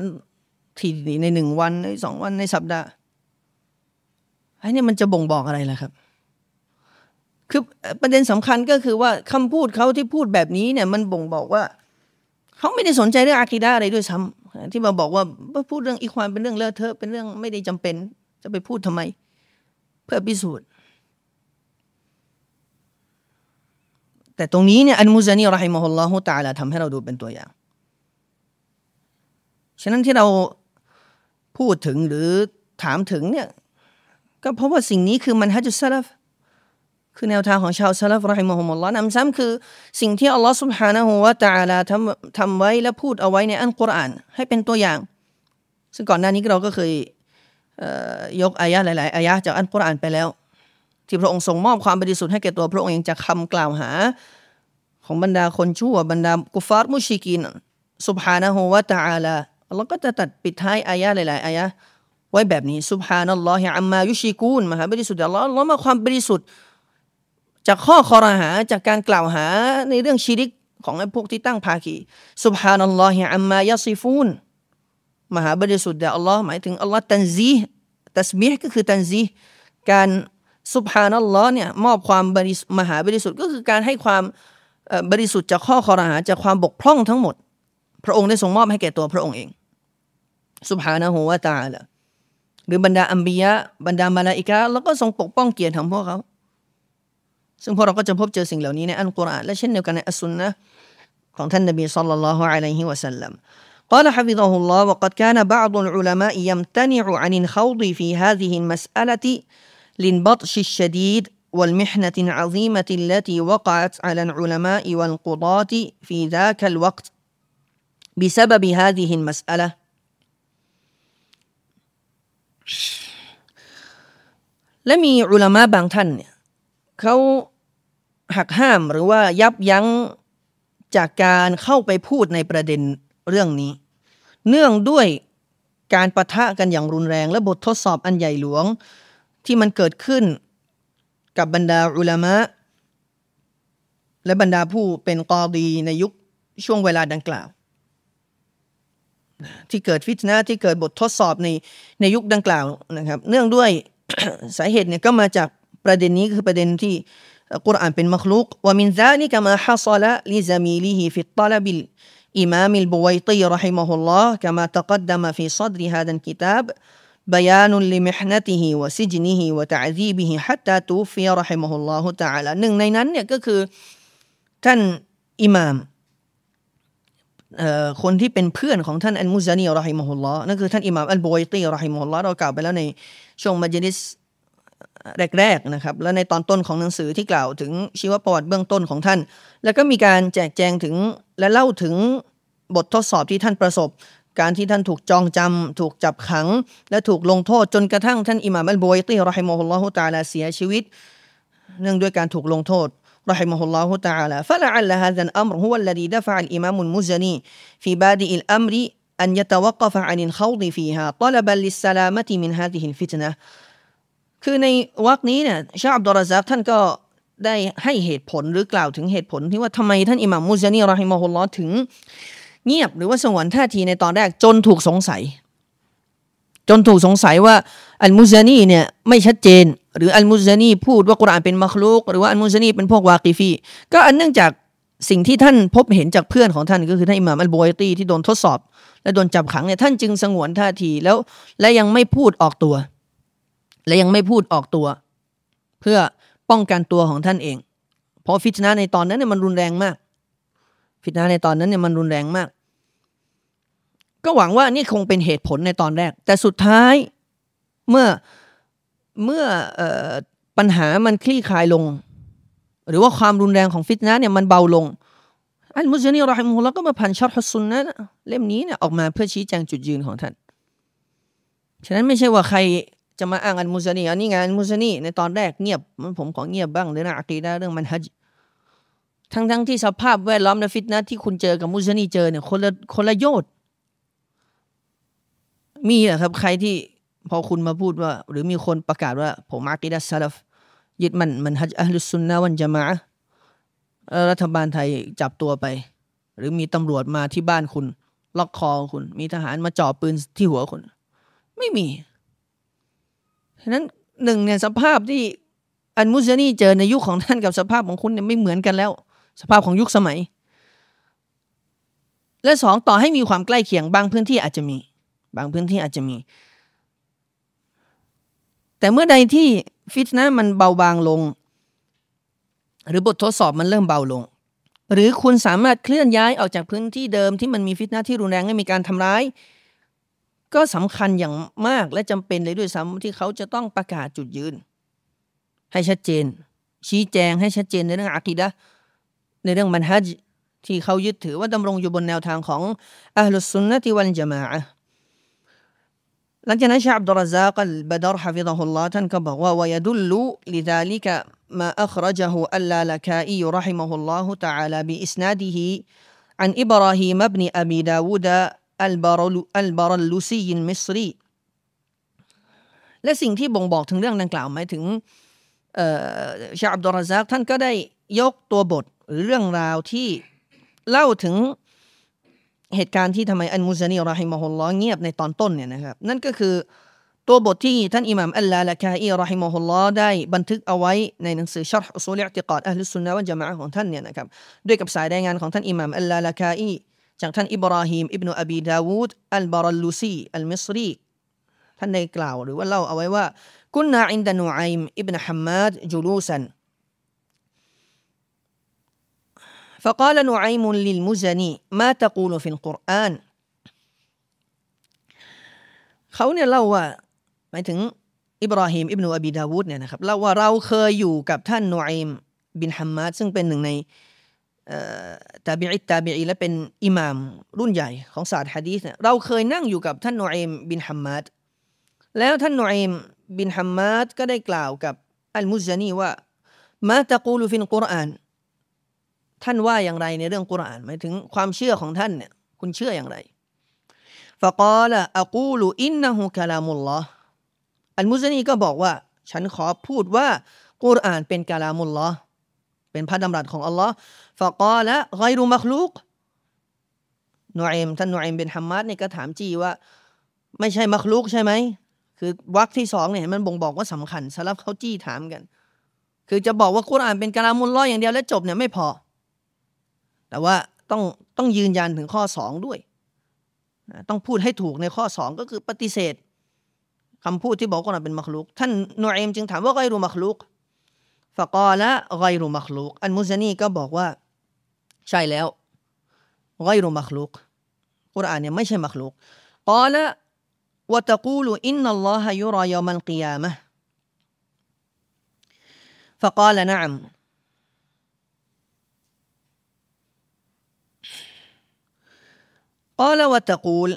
ทีในหนึ่งวันในสองวันในสัปดาห์ไอ้นี่มันจะบ่งบอกอะไรล่ะครับ คือประเด็นสำคัญก็คือว่าคำพูดเขาที่พูดแบบนี้เนี่ยมันบ่งบอกว่าเขาไม่ได้สนใจเรื่องอาคีดาอะไรด้วยซ้ำที่มาบอกว่าพูดเรื่องอีความเป็นเรื่องเลอะเทอะเป็นเรื่องไม่ได้จำเป็นจะไปพูดทำไมเพื่อพิสูจน์ แต่ตรงนี้เนี่ยอันมุซานีรอฮิมฮุลลอฮุตาลาทำให้เราดูเป็นตัวอย่าง ฉะนั้นที่เราพูดถึงหรือถามถึงเนี่ยก็เพราะว่าสิ่งนี้คือมันฮัจุสซาลฟคือแนวทางของชาวซาลฟรอิมฮุมุลลอฮ์นำซ้ำคือ สิ่งที่อัลลอฮ์ سبحانه และะอาลาทำทำไว้และพูดเอาไว้ในอัลกุรอานให้เป็นตัวอย่าง ซึ่งก่อนหน้านี้เราก็เคยยกอายะหลายๆอายะจากอัลกุรอานไปแล้ว ที่พระองค์ทรงมอบความบริสุทธิ์ให้แก่ตัวพระองค์เองจากคำกล่าวหา ของบรรดาคนชั่วบรรดากุฟาร์มุชิกินบฮานะฮูวะะอาลาอัลลอฮ์ก็จะตัดปิดท้ายอายะหลาย ๆอายะไว้แบบนี้สุบฮานัลลอฮิอัมมายุชิกูนมหาบริสุทธิ์อัลลอฮ์อัลลอฮ์มาความบริสุทธิ์จากข้อคอรหาจากการกล่าวหาในเรื่องชีริก ของไอ้พวกที่ตั้งภาคีสุบฮานัลลอฮิอัมมายาซิฟูนมหาบริสุทธิ์แด่อัลลอฮ์หมายถึงอัลลอฮ์ตันซีตัสมีก็คือตันซีการสุบฮานัลลอฮ์เนี่ยมอบความบริมหาบริสุทธิ์ก็คือการให้ความบริสุทธิ์ จากข้อคอรหาจากความบกพร่องทั้งหมด พระองค์ได้ทรงมอบให้แก่ตัวพระองค์เองสุบฮานะฮูวะตาละหรือบรรดาอัมบียะบรรดามาลาอิกะแล้วก็ทรงปกป้องเกียรติของพวกเขาซึ่งพวกเราก็จะพบเจอสิ่งเหล่านี้ในอัลกุรอานและเช่นเดียวกันในอัสซุนนะของท่านนบีสัลลัลลอฮุอะลัยฮิวะสัลลัม قال حفظه الله وقد كان بعض العلماء يمتنع عن الخوض في هذه المسألة للبطش الشديد والمحنة العظيمة التي وقعت على العلماء والقضاة في ذاك الوقت بسبب هذه المسألة لم علماء بانتن كو หักห้ามหรือว่ายับยั้งจากการเข้าไปพูดในประเด็นเรื่องนี้ เนื่องด้วยการประทะกันอย่างรุนแรง และบททดสอบอันใหญ่หลวงที่มันเกิดขึ้นกับบรรดาอุลามะ และบรรดาผู้เป็นกอดีในยุคช่วงเวลาดังกล่าวที่เกิดฟิตนะที่เกิดบททดสอบในในยุคดังกล่าวนะครับ เนื่องด้วยสาเหตุเนี่ยก็มาจากประเด็นนี้คือประเด็นที่ قرآن بن مخلوق ومن ذلك ما حصل لزميله في الطلب الإمام البويطي رحمه الله كما تقدم في صدر هذا الكتاب بيان لمحنته وسجنه وتعذيبه حتى توفي رحمه الله تعالى نننن تن إمام หนึ่งในนั้นเนี่ยก็คือท่านอิหม่ามคนที่เป็นเพื่อนของท่านอัลมุซานีรอฮิมฮุลลอนั่นคือท่านอิหม่ามอัลบอยตีรอฮิมฮุลลอเรากล่าวไปแล้วในช่วงมัจลิสแรกๆ นะครับ และในตอนต้นของหนังสือที่กล่าวถึงชีวประวัติเบื้องต้นของท่าน แล้วก็มีการแจกแจงถึงและเล่าถึงบททดสอบที่ท่านประสบ การที่ท่านถูกจองจำ ถูกจับขัง และถูกลงโทษจนกระทั่งท่านอิหม่ามอัลบอยตีรอฮิมอฮุลลอฮุตาลาเสียชีวิตเนื่องด้วยการถูกลงโทษรอฮฮฮิมุลลาุ ح م ه ะฟะ ه تعالى فلعل هذا الأمر هو الذي دفع الإمام المزني في بادئ الأمر أن يتوقف عن الخوض فيها طلبا للسلامة من هذه الفتنة คือในวรรคนี้เนี่ยชาอับดุลราซักท่านก็ได้ให้เหตุผลหรือกล่าวถึงเหตุผลที่ว่าทำไมท่านอิหม่ามมุซานีรใฮิมะฮุลลอถึงเงียบหรือว่าสงวนท่าทีในตอนแรกจนถูกสงสัย จนถูกสงสัยว่าอัลมุซานีเนี่ยไม่ชัดเจน หรืออัลมุซานี พูดว่ากุรานเป็นมัคลุก หรือว่าอัลมุซานีเป็นพวกวากีฟี ก็อันเนื่องจากสิ่งที่ท่านพบเห็นจากเพื่อนของท่าน ก็คือท่านอิหม่ามอัลบอยตีที่โดนทดสอบและโดนจับขังเนี่ยท่านจึงสงวนท่าทีแล้วและยังไม่พูดออกตัวและยังไม่พูดออกตัว เพื่อป้องกันตัวของท่านเอง เพราะฟิชนาในตอนนั้นเนี่ยมันรุนแรงมาก ฟิชนาในตอนนั้นเนี่ยมันรุนแรงมาก ก็หวังว่านี่คงเป็นเหตุผลในตอนแรก แต่สุดท้ายเมื่อเมื่ออปัญหามันคลี่คลายลง หรือว่าความรุนแรงของฟิชนาเนี่ยมันเบาลงอันมุลินีราให้มุลก็มาพันชัดฮัสุนนะเล่มนี้เนี่ยออกมา เพื่อชี้แจงจุดยืนของท่าน ฉะนั้นไม่ใช่ว่าใครจะมาอ้างอันมุซานีอันนี้ไงอันมุซานีในตอนแรกเงียบมันผมของเงียบบ้างเลยนะอักีดะเรื่องมันฮัจทั้งทั้งที่สภาพแวดล้อมและฟิตนะที่คุณเจอกับมุซานีเจอเนี่ยคนละคนละโยชน์มีเหรอครับ ใครที่พอคุณมาพูดว่า หรือมีคนประกาศว่า ผมอากีดะซาลฟยึดมันมันฮัจอัลสุนนะวันจามะรัฐบาลไทยจับตัวไป หรือมีตำรวจมาที่บ้านคุณล็อกคอคุณ มีทหารมาจ่อปืนที่หัวคุณไม่มีฉะนั้นหนึ่งเนี่ยสภาพที่อันมุซานีเจอในยุคของท่านกับสภาพของคุณเนี่ยไม่เหมือนกันแล้ว สภาพของยุคสมัย และสองต่อให้มีความใกล้เคียงบางพื้นที่อาจจะมี บางพื้นที่อาจจะมี แต่เมื่อใดที่ฟิตนะมันเบาบางลง หรือบททดสอบมันเริ่มเบาลง หรือคุณสามารถเคลื่อนย้ายออกจากพื้นที่เดิมที่มันมีฟิตนะที่รุนแรงให้มีการทำร้ายก็สำคัญอย่างมากและจำเป็นเลยด้วยซ้ำที่เขาจะต้องประกาศจุดยืน ให้ชัดเจน ชี้แจงให้ชัดเจนในเรื่องอากีดะในเรื่องมันฮัจที่เขายึดถือว่าดำรงอยู่บนแนวทางของอัลลสุนนะี่วันจะมาหลังจากนั้นชาอับดุลซากัลบดรฮะฟิซะฮุลลอท่านก็บอกว่าวายดุลลุลิดาลิกะมาอัครจฮุอัลลาลกาอีรหิมะฮุลลอฮุตะอาลาบิอิสนาดิฮิรา إ ีมับนีอบีดาวูดะ البرلوسي المصري และสิ่งที่บ่งบอกถึงเรื่องดังกล่าวหมายถึงชาอับดุลรซักท่านก็ได้ยกตัวบทหรือเรื่องราวที่เล่าถึงเหตุการณ์ที่ทำไมอันมุซานีรอฮิมฮุลลอเงียบในตอนต้นเนี่ยนะครับนั่นก็คือตัวบทที่ ท่านอิหม่ามอัลลาละคาอีรอฮิมฮุลลอได้บันทึกเอาไว้ในหนังสือชาร์ฮ์อุซูลิอติกาดอัลลุสุนนะวะจามะของท่านเนี่ยนะครับด้วยกับสายรายงานของท่านอิหม่ามอัลลาละคาอีจากท่านอิบราฮิมอิบนุอบีดาวูดอัลบารัลลูซีอัลมิสรีท่านได้กล่าวหรือว่าเล่าเอาไว้ว่ากุนนาอินดานูไอมอิบนฮัมมัดจูลูซัน فقال نعيم للمزني ما تقول في القرآن เขาเนี่ยเล่าว่าหมายถึงอิบราฮิมอิบนูอบีดาวูดเนี่ยนะครับเล่าว่าเราเคยอยู่กับท่านนูอิมบินฮัมมัดซึ่งเป็นหนึ่งในตาบิอิตาบิอีและเป็นอิหม่ามรุ่นใหญ่ของศาสตร์ฮะดีษเนี่ยเราเคยนั่งอยู่กับท่านนอมบินฮัมมัดแล้วท่านนอมบินฮัมมัดก็ได้กล่าวกับอัลมุจานีว่า มาตะกูลฟินกุรอาน ท่านว่าอย่างไรในเรื่องกุรอาน หมายถึงความเชื่อของท่านเนี่ยคุณเชื่ออย่างไรฟะกอลอะกูลอินนะฮูกะลามุลลอฮ์อัลมุจานีก็บอกว่า ฉันขอพูดว่ากุรอานเป็นกะลามุลลอฮ์เป็นพระดำรัสของอัลลอฮ์ฟะกอละไกรุมักลูกนูเอม ท่านนูเอมเป็นฮัมมัดเนี่ยก็ถามจีว่า ไม่ใช่มักลูกใช่ไหม คือวักที่สองเนี่ย มันบ่งบอกว่าสำคัญสำหรับเขาจี้ถามกัน คือจะบอกว่ากุรอานเป็นกรามุลล้ออย่างเดียว และจบเนี่ย ไม่พอ แต่ว่าต้องต้องยืนยันถึงข้อสองด้วย ต้องพูดให้ถูกในข้อสองก็คือปฏิเสธคำพูดที่บอกกุรอานเป็นมักลุก ท่านนูเอมจึงถามว่าไกรูมักลุก فقال غير مخلوق المزني شاي ใช่แล้ว غير مخلوق قرآن مخلوق قال وتقول إن الله يرى يوم القيامة فقال نعم قال وتقول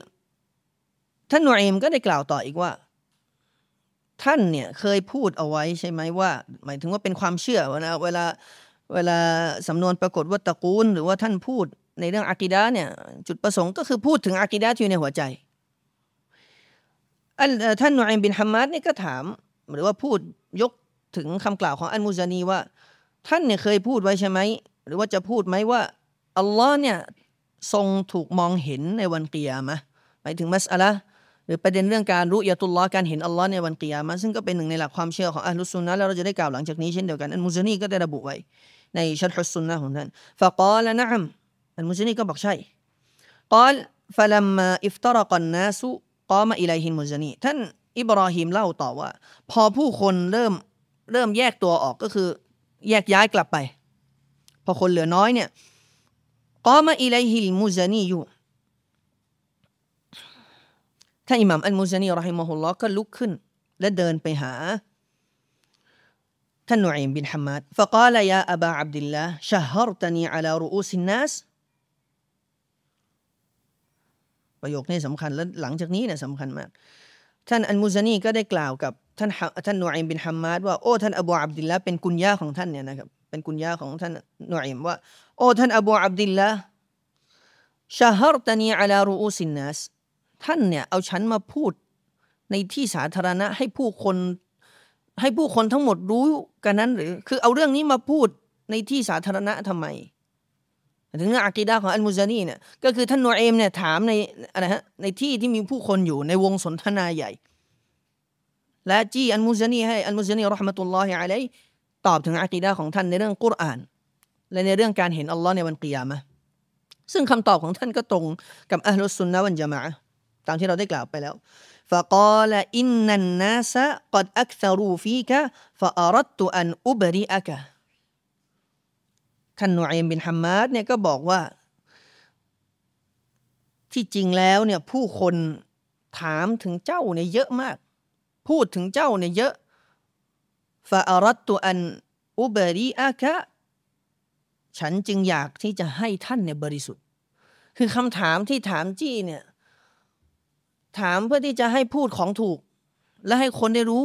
تنعيم ท่านนุอิมก็ได้กล่าวต่ออีกว่าท่านเนี่ยเคยพูดเอาไว้ใช่ไหมว่า หมายถึงว่าเป็นความเชื่อวนะเวลาเวลาสำนวนปรากฏว่าตระกูลหรือว่าท่านพูดในเรื่องอากิดะเนี่ยจุดประสงค์ก็คือพูดถึงอากิดะที่อยู่ในหัวใจอันท่านนูอิมบินฮัมมัดนี่ก็ถามหรือว่าพูดยกถึงคำกล่าวของอันมุซานีว่า ท่านเนี่ยเคยพูดไว้ใช่ไหมหรือว่าจะพูดไหมว่าอัลลอฮ์เนี่ยทรงถูกมองเห็นในวันเกียร์มะหมายถึงมัสอะลาหรือประเด็นเรื่องการรู้ยาตุลลอการเห็นอัลลอฮ์ในวันกิยามะซึ่งก็เป็นหนึ่งในหลักความเชื่อของอัลลุซุนนะแล้วเราจะได้กล่าวหลังจากนี้เช่นเดียวกัน อันมุซนีก็ได้ระบุไว้ ในชัดฮุสซุนนะของท่านฟะกอลนะอัมอันมุซนีก็บอกใช่กอลฟะลัมมาอิฟตรกันนาสุกามาอิไลฮินมุซนีท่านอิบรอฮิมเล่าต่อว่า พอผู้คนเริ่มเริ่มแยกตัวออกก็คือแยกย้ายกลับไป พอคนเหลือน้อยเนี่ยกามาอิไลฮิลมุซนีอยู่ท่านอิหม่ามอัลมุซานีรอฮิมะฮุลลอก็ลุกขึ้นและเดินไปหาท่านนุอิมบินฮัมมัด فقال يا أبا عبد الله شهرتني على رؤوس الناس ประโยคนี้สำคัญและหลังจากนี้นะ่ยสำคัญมาก ท่านอัลมุซานีก็ได้กล่าวกับท่านท่านนุอิมบินฮัมมัดว่าโอ้ท่านอบูอับดิลละเป็นกุญยาของท่านเนี่ยนะครับเป็นกุญยาของท่านนุอิมว่าโอ้ท่านอบูอับดิลละชาฮรตานีอัลารูอุสินนัสท่านเนี่ยเอาฉันมาพูดในที่สาธารณะให้ผู้คนให้ผู้คนทั้งหมดรู้กันนั้นหรือ คือเอาเรื่องนี้มาพูดในที่สาธารณะทำไมถึงเรื่องอากีดาของอันมุซานีเนี่ยก็คือท่านนูเอมเนี่ยถามในอะไรฮะในที่ที่มีผู้คนอยู่ในวงสนทนาใหญ่ และจี้อันมุซานีให้อันมุซานีรอฮ์มะตุลลอฮิอะลัยตอบถึงอากีดาของท่านในเรื่องกุรอาน และในเรื่องการเห็นอัลลอฮ์ในวันกิยามะซึ่งคำตอบของท่านก็ตรงกับอัลลอฮ์สุนนะวันจามะตามที่เราได้กล่าวไปแล้วฟะกอลอินนันนาสะก ر ดอักซารูฟีกะฟะอารัตตุอันอุบริอกะท่านนูอิมบินฮัมมัดเนี่ยก็บอกว่า ที่จริงแล้วเนี่ยผู้คนถามถึงเจ้าเนี่ยเยอะมาก พูดถึงเจ้าเนี่ยเยอะฟาอารัตตุอันอุบริอะกะฉันจึงอยากที่จะให้ท่านเนี่ยบริสุทธิ์ คือคำถามที่ถามจี้เนี่ยถามเพื่อที่จะให้พูดของถูก และให้คนได้รู้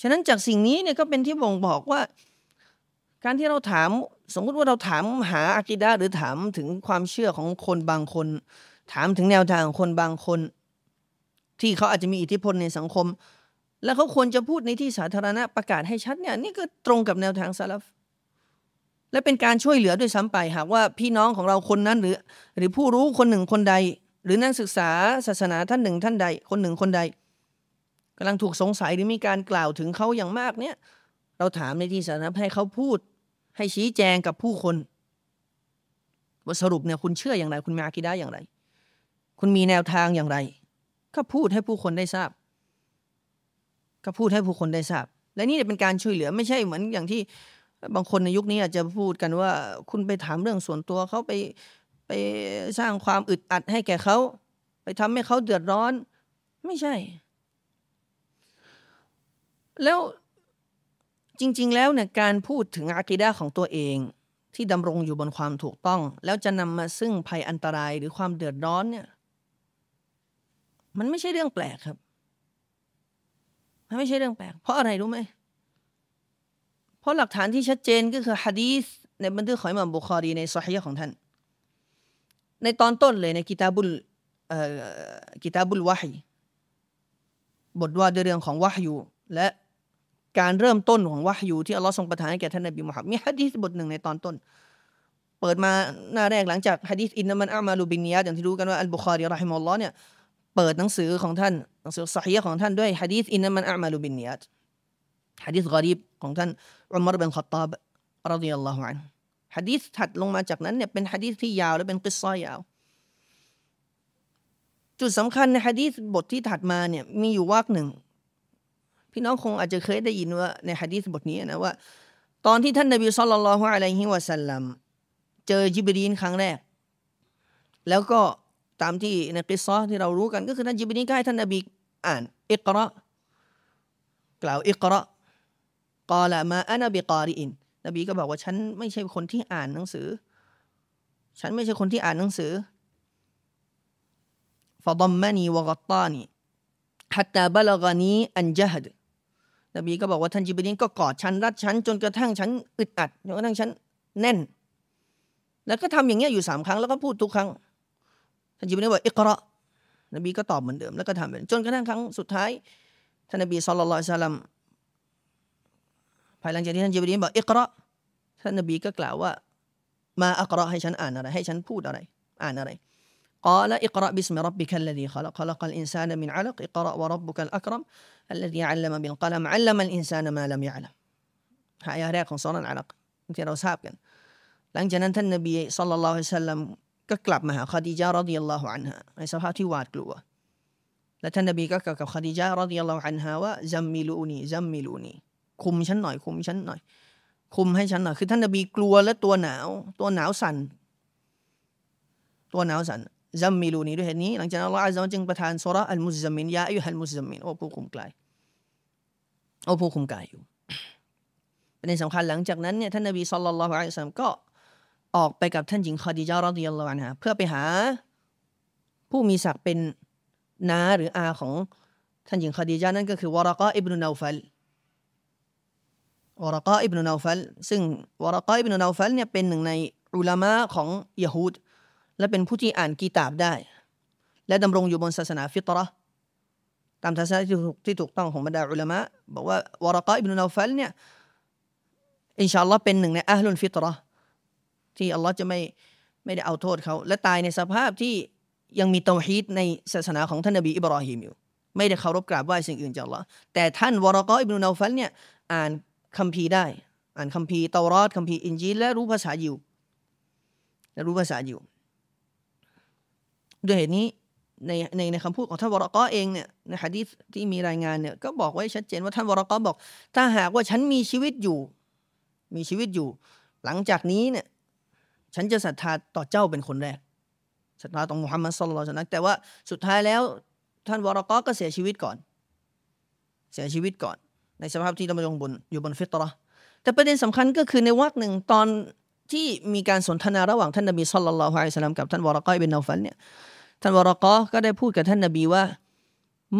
ฉะนั้นจากสิ่งนี้เนี่ยก็เป็นที่บ่งบอกว่า การที่เราถามสมมติว่าเราถามหาอากิดาหรือถามถึงความเชื่อของคนบางคน ถามถึงแนวทางของคนบางคน ที่เขาอาจจะมีอิทธิพลในสังคม และเขาควรจะพูดในที่สาธารณะประกาศให้ชัดเนี่ยนี่ก็ตรงกับแนวทางซาลฟและเป็นการช่วยเหลือด้วยซ้ำไป หากว่าพี่น้องของเราคนนั้นหรือ หรือผู้รู้คนหนึ่งคนใดหรือนักศึกษาศาสนาท่านหนึ่งท่านใดคนหนึ่งคนใด กำลังถูกสงสัยหรือมีการกล่าวถึงเขาอย่างมากเนี่ย เราถามในที่สาธารณะให้เขาพูดให้ชี้แจงกับผู้คน ว่าสรุปเนี่ยคุณเชื่ออย่างไรคุณมีอากิด้อย่างไร คุณมีแนวทางอย่างไร ก็พูดให้ผู้คนได้ทราบ ก็พูดให้ผู้คนได้ทราบและนี่เป็นการช่วยเหลือไม่ใช่เหมือนอย่างที่บางคนในยุคนี้อาจจะพูดกันว่าคุณไปถามเรื่องส่วนตัวเขาไปไปสร้างความอึดอัดให้แก่เขา ไปทำให้เขาเดือดร้อน ไม่ใช่ แล้วจริงๆแล้วเนี่ยการพูดถึงอากิดาของตัวเองที่ดำรงอยู่บนความถูกต้อง แล้วจะนำมาซึ่งภัยอันตรายหรือความเดือดร้อนเนี่ย มันไม่ใช่เรื่องแปลกครับ มันไม่ใช่เรื่องแปลกเพราะอะไรรู้ไหมเพราะหลักฐานที่ชัดเจนก็คือฮะดีษในบันทึกของอิหม่ามบุคอรีในซอฮีของท่านในตอนต้นเลยในกิตาบุลกิตาบุลวะฮีบทว่าเรื่องของวะฮยูและการเริ่มต้นของวะฮยูที่อัลลอฮ์ทรงประทานให้แก่ท่านนบีมุฮัมมัดมีฮะดีษบทหนึ่งในตอนต้น เปิดมาหน้าแรกหลังจากฮะดีษอินนามันอามาลูบินียาอย่างที่รู้กันว่าอัลบุคารีรอฮิมอัลลอฮ์เนี่ยเปิดหนังสือของท่านหนังสือสฮีของท่านด้วยฮะดีษอินนามันอามาลูบินียาฮะดีษกอรีบของท่านอุมารบินขัตตาบรดิยัลลอฮุอันฮ์ฮะดีษถัดลงมาจากนั้นเนี่ยเป็นฮะดีษที่ยาวและเป็นกิซซอยาวจุดสำคัญในฮะดีษบทที่ถัดมาเนี่ยมีอยู่วรกหนึ่งพี่น้องคงอาจจะเคยได้ยินว่า ในฮะดีษบทนี้นะว่า ตอนที่ท่านนบีสุลต่านละฮ์อะลัยฮิวะสัลลัมเจอจิบรีนครั้งแรก แล้วก็ตามที่ในกิซซอที่เรารู้กันก็คือท่านจิบรีนก็ให้ท่านนบีอ่านอิกระกล่าวอิกระกล่าวมาอานาบิการิอินนบีก็บอกว่าฉันไม่ใช่คนที่อ่านหนังสือ ฉันไม่ใช่คนที่อ่านหนังสือฟาดมมานีวะกัตตานีฮัตตาบลกานีอันจฮัดนบีก็บอกว่าท่านจิบรีนก็กอดฉันรัดฉัน จนกระทั่งฉันอึดอัดจนกระทั่งฉันแน่น แล้วก็ทำอย่างเงี้ยอยู่สามครั้งแล้วก็พูดทุกครั้ง ท่านจิบรีนบอกอิกระนบีก็ตอบเหมือนเดิมแล้วก็ทำเหมือนจนกระทั่งครั้งสุดท้ายท่านนบีสุลต่านภายหลังจากที่ท่านจิบรีนบอกอิกระท่านนบีก็กล่าวว่าคุมฉันหน่อยคุมฉันหน่อย คุมให้ฉันหน่อยคือท่านนบีกลัวและตัวหนาว ตัวหนาวสัน่นตัวหนาวสัน่นจำมีรลูนีด้วยเหตุนี้หลังจากนัลนอฮอัลลอฮ์จึงประทานสุราอัลมุซัมมินยาอิฮัลมุซัมมินโอ้ผู้คุมกายโอ้ผู้คุมกายอยู่ประเด็นสำคัญหลังจากนั้นเนี่ยท่านนบีสุลต่านละฮ์อัลลอฮ์ก็ออกไปกับท่านหญิงคอดีจารอดิยัลลอฮ์นะเพื่อไปหา ผู้มีศักดิ์เป็นน้าหรืออาของ ท่านหญิงคอดีจานั่นก็คือวรากะอิบนุนาฟัลวรกาอิบนุนาฟัลซึ่งวรกาอิบนุนาฟัลเนี่ยเป็นหนึ่งในอุลามะของยะฮูดและเป็นผู้ที่อ่านกีตาบได้ และดำรงอยู่บนศาสนาฟิตระตามทัศนะที่ถูกที่ถูกต้องของบรรดาอุลามะบอกว่าวรกาอิบนุนาฟัลเนี่ยอินชาอัลลอฮ์เป็นหนึ่งในอัลลุนฟิตระที่อัลลอฮ์จะไม่ไม่ได้เอาโทษเขาและตายในสภาพที่ยังมีเตาฮีดในศาสนาของท่านนบีอิบรอฮิมอยู่ไม่ได้เคารพกราบไหว้สิ่งอื่นจากอัลลอฮ์แต่ท่านวรกาอิบนุนาฟัลเนี่ยอ่านคัมภีร์ได้อ่านคัมภีร์เตารอดคัมภีร์อินจีและรู้ภาษายู่และรู้ภาษายู่ด้วยเหตุนี้ในในในคำพูดของท่านวรกอเองเนี่ยในฮะดีษที่มีรายงานเนี่ยก็บอกไว้ชัดเจนว่า ท่านวรกอบอก ถ้าหากว่าฉันมีชีวิตอยู่ มีชีวิตอยู่ หลังจากนี้เนี่ยฉันจะศรัทธาต่อเจ้าเป็นคนแรกศรัทธาต่อมุฮัมมัดสุลต่านัแต่ว่าสุดท้ายแล้ว ท่านวรกอก็เสียชีวิตก่อน เสียชีวิตก่อนในสภาพที่ดำรงบนอยู่บนฟิตรอแต่ประเด็นสำคัญก็คือในวรรคหนึ่งตอนที่มีการสนทนาระหว่างท่านนบีสุลต่านละฮ์อิสลามกับท่านวรกอยเบนนาฟันเนี่ย ท่านวรก้อก็ได้พูดกับท่านนบีว่า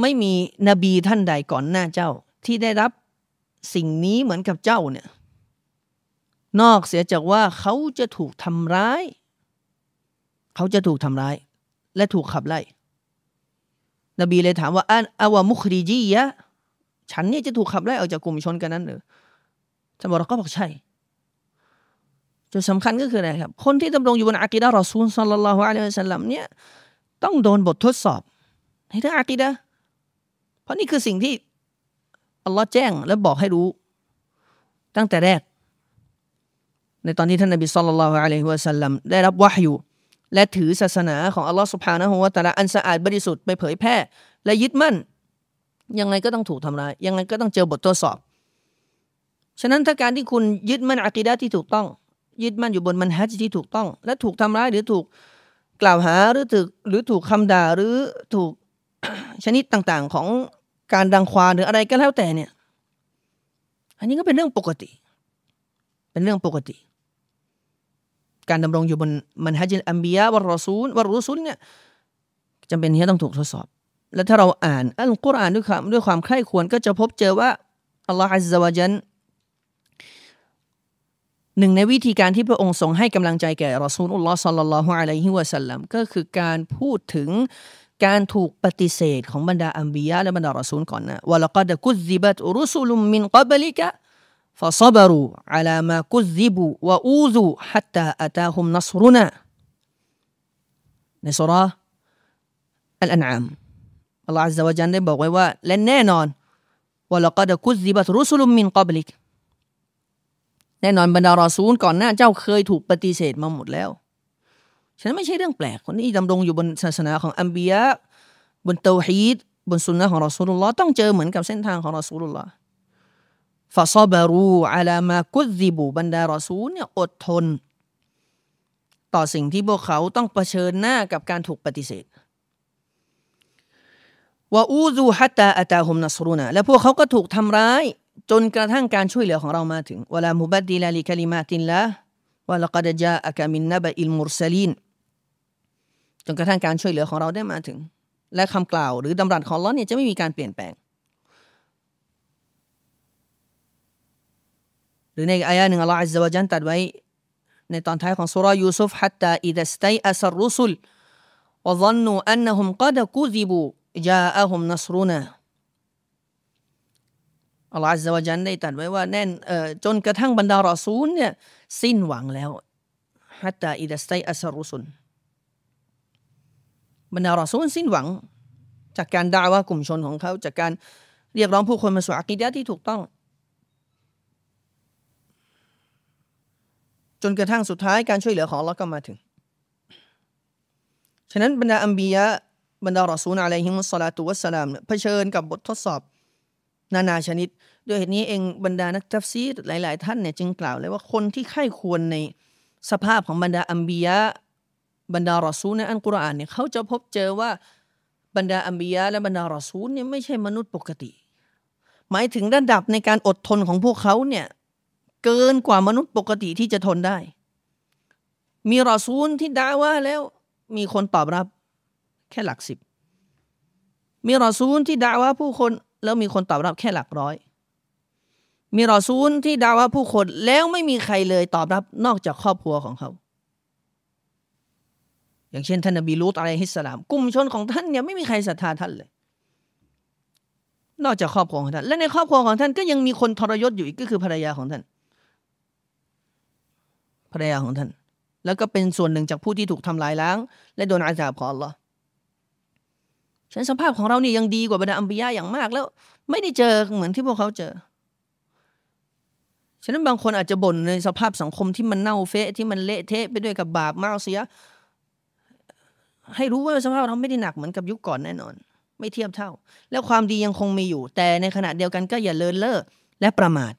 ไม่มีนบีท่านใดก่อนหน้าเจ้าที่ได้รับสิ่งนี้เหมือนกับเจ้าเนี่ย นอกเสียจากว่าเขาจะถูกทำร้าย เขาจะถูกทำร้ายและถูกขับไล่นบีเลยถามว่าอันอาวมุคริจียะฉันเนี่ยจะถูกขับไล่ออกจากกลุ่มชนกันนั้นหรือจำนบอกเราก็บอกใช่จุดสำคัญก็คืออะไรครับ คนที่ดำรงอยู่บนอากีดะรอซูลสัลลัลลอฮุอะลัยฮิสัลลัมเนี่ยต้องโดนบททดสอบ ในเรื่องอากีดะเพราะนี่คือสิ่งที่อัลลอฮ์แจ้งและบอกให้รู้ ตั้งแต่แรก ในตอนที่ท่านนบีสัลลัลลอฮุอะลัยฮิสัลลัมได้รับวะฮยูและถือศาสนาของอัลลอฮ์สุภาณะฮุวะตะละอันสะอาดบริสุทธิ์ไปเผยแพร่และยึดมั่นยังไงก็ต้องถูกทำร้ายยังไงก็ต้องเจอบททดสอบฉะนั้นถ้าการที่คุณยึดมั่นอะกิดะที่ถูกต้องยึดมั่นอยู่บนมันฮัจที่ถูกต้อง และถูกทำร้ายหรือถูกกล่าวหาหรือถูกหรือถูกคำด่าหรือถูกชนิดต่าง ๆของการดังควานหรืออะไรก็แล้วแต่เนี่ย อันนี้ก็เป็นเรื่องปกติ เป็นเรื่องปกติ การดำรงอยู่บนมันฮัจิอัมบียะวะรอซูลวะรอซูลเนี่ยจำเป็นที่ต้องถูกทดสอบและถ้าเราอ่านอัลกุรอานด้วยความด้วยความใคร่ควรก็จะพบเจอว่าอัลลอฮฺอัลลอฮฺจันหนึ่งในวิธีการที่พระองค์ทรงให้กำลังใจแก่รอซูลุลลอฮ์สัลลัลลอฮุอะลัยฮิวะสัลลัม ก็คือการพูดถึงการถูกปฏิเสธของบรรดาอัมบียะและบรรดารอซูลก่อนนะวะลักดกุซิบัตรุสุลุมมินกับลิกะฟาซับรูอัลามากุซิบุวะอูซูฮัตตาอัตาฮุมนัสรุนะในสุราอัลอันอามอัลลอฮฺอัลลอฮจันได้บอกไว้ว่า และแน่นอน ว่าเราก็จะคุซีบัตรุสลุมมินกอบลิกแน่นอนบรรดารอซูล ก่อนหน้าเจ้าเคยถูกปฏิเสธมาหมดแล้วฉะนั้นไม่ใช่เรื่องแปลก คนที่ดำรงอยู่บนศาสนาของอัมบียะบนเตวฮีดบนสุนนะของรอซูลุลลอฮ์ต้องเจอเหมือนกับเส้นทางของรอซูลุลลอฮ์ฟาซอบารูอาลามากุซีบูบรรดารอซูลเนี่ยอดทน ต่อสิ่งที่พวกเขาต้องเผชิญหน้ากับการถูกปฏิเสธว่าอูซูฮัตตาอาตาฮุมนัสรุนะและพวกเขาก็ถูกทำร้ายจนกระทั่งการช่วยเหลือของเรามาถึงวลามุบัดดีลาลิคลิมาตินละวะลักดจาอากามินนบะอิลมุรซลีนจนกระทั่งการช่วยเหลือของเราได้มาถึง และคำกล่าวหรือดำรัสของเราเนี่ยจะไม่มีการเปลี่ยนแปลงหรือในอายะหนึ่งอัลลอฮฺอัลลอฮฺจันตัดไว้ในตอนท้ายของสุรายูซุฟฮัตตาอิดัสไตอัสรุสุลวะซันนูอันนะฮุมกอดกุซิบู جاءهم نصرنا อัลลอฮฺอะลวาจันได้ตัดไว้ว่าแน่นจนกระทั่งบรรดารอซูลเนี่ยสิ้นหวังแล้วฮัตตาอิดัสไตอัสรุสุนบรรดารอซูลสิ้นหวัง จากการด่าว่ากลุ่มชนของเขาจากการเรียกร้องผู้คนมาสู่อักีดะที่ถูกต้อง จนกระทั่งสุดท้ายการช่วยเหลือของเราก็มาถึง ฉะนั้นบรรดาอัมบียะบรรดารอซูลอะลัยฮิมุสลาตุวะสลามเผชิญกับบททดสอบนานาชนิดด้วยเหตุนี้เองบรรดานักทัฟซีหลายๆ ท่านเนี่ยจึงกล่าวเลยว่าคนที่ไข้ควรในสภาพของบรรดาอัมบียะบรรดารอซูลในอันกุรอานเนี่ยเขาจะพบเจอว่าบรรดาอัมบียะและบรรดารอซูลเนี่ยไม่ใช่มนุษย์ปกติ หมายถึงระดับในการอดทนของพวกเขาเนี่ย เกินกว่ามนุษย์ปกติที่จะทนได้ มีรอซูลที่ด่าว่าแล้วมีคนตอบรับแค่หลักสิบ มีรอซูลที่ด่าว่าผู้คน แล้วมีคนตอบรับแค่หลักร้อย มีรอซูลที่ด่าว่าผู้คนแล้วไม่มีใครเลยตอบรับนอกจากครอบครัวของเขา อย่างเช่นท่านนบีลูตอะไรฮิสลามกลุ่มชนของท่านเนี่ยไม่มีใครศรัทธาท่านเลย นอกจากครอบครัวของท่าน และในครอบครัวของท่านก็ยังมีคนทรยศอยู่อีกก็คือภรรยาของท่าน ภรรยาของท่าน แล้วก็เป็นส่วนหนึ่งจากผู้ที่ถูกทำลายล้าง และโดนอาสาบของอัลลอฮฉันสภาพของเรานี่ยังดีกว่าบรรดาอัมบิยาอย่างมากแล้วไม่ได้เจอเหมือนที่พวกเขาเจอ ฉะนั้นบางคนอาจจะบ่นในสภาพสังคมที่มันเน่าเฟะที่มันเละเทะไปด้วยกับบาปมาเสียให้รู้ว่าสภาพเราไม่ได้หนักเหมือนกับยุคก่อนแน่นอน ไม่เทียบเท่า แล้วความดียังคงมีอยู่ แต่ในขณะเดียวกันก็อย่าเลินเล่อและประมาท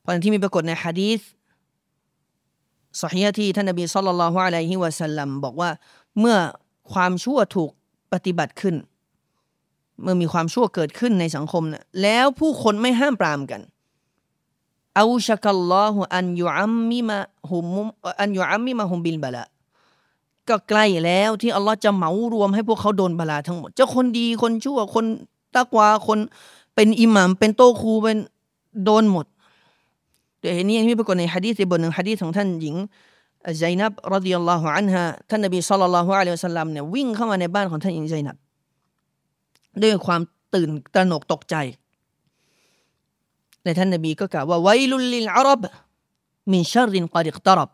เพราะที่มีปรากฏในฮะดีษสฮีที่ท่านนบีสุลต่านละฮ์อะลัยฮิวะสัลลัมบอกว่าเมื่อความชั่วถูกปฏิบัติขึ้น เมื่อมีความชั่วเกิดขึ้นในสังคมนะแล้วผู้คนไม่ห้ามปรามกันอาชักัลลอฮุอันยูอัมมิมาฮุมอันยูอัมมิมาฮุมบินบาละก็ใกล้แล้วที่อัลลอฮ์จะเหมารวมให้พวกเขาโดนบาลาทั้งหมดเจ้าคนดีคนชั่วคนตะกวาคนเป็นอิหมัมเป็นโตครูเป็นโดนหมดเดี๋ยวเห็นนี่ที่ปรากฏในฮะดีษบทหนึ่งฮะดีษของ ท่านหญิงไซนับรดิยัลลอฮุอันฮะท่านนบีสุลลัาละฮ์อะลัยฮิสัลลัมเนี่ยวิ่งเข้ามาในบ้านของท่านอิงไซนับด้วยความตื่นตระหนกตกใจ ในท่านนบีก็กล่าวว่าไวลุลลินอารับมินชารินกอดิกตรับ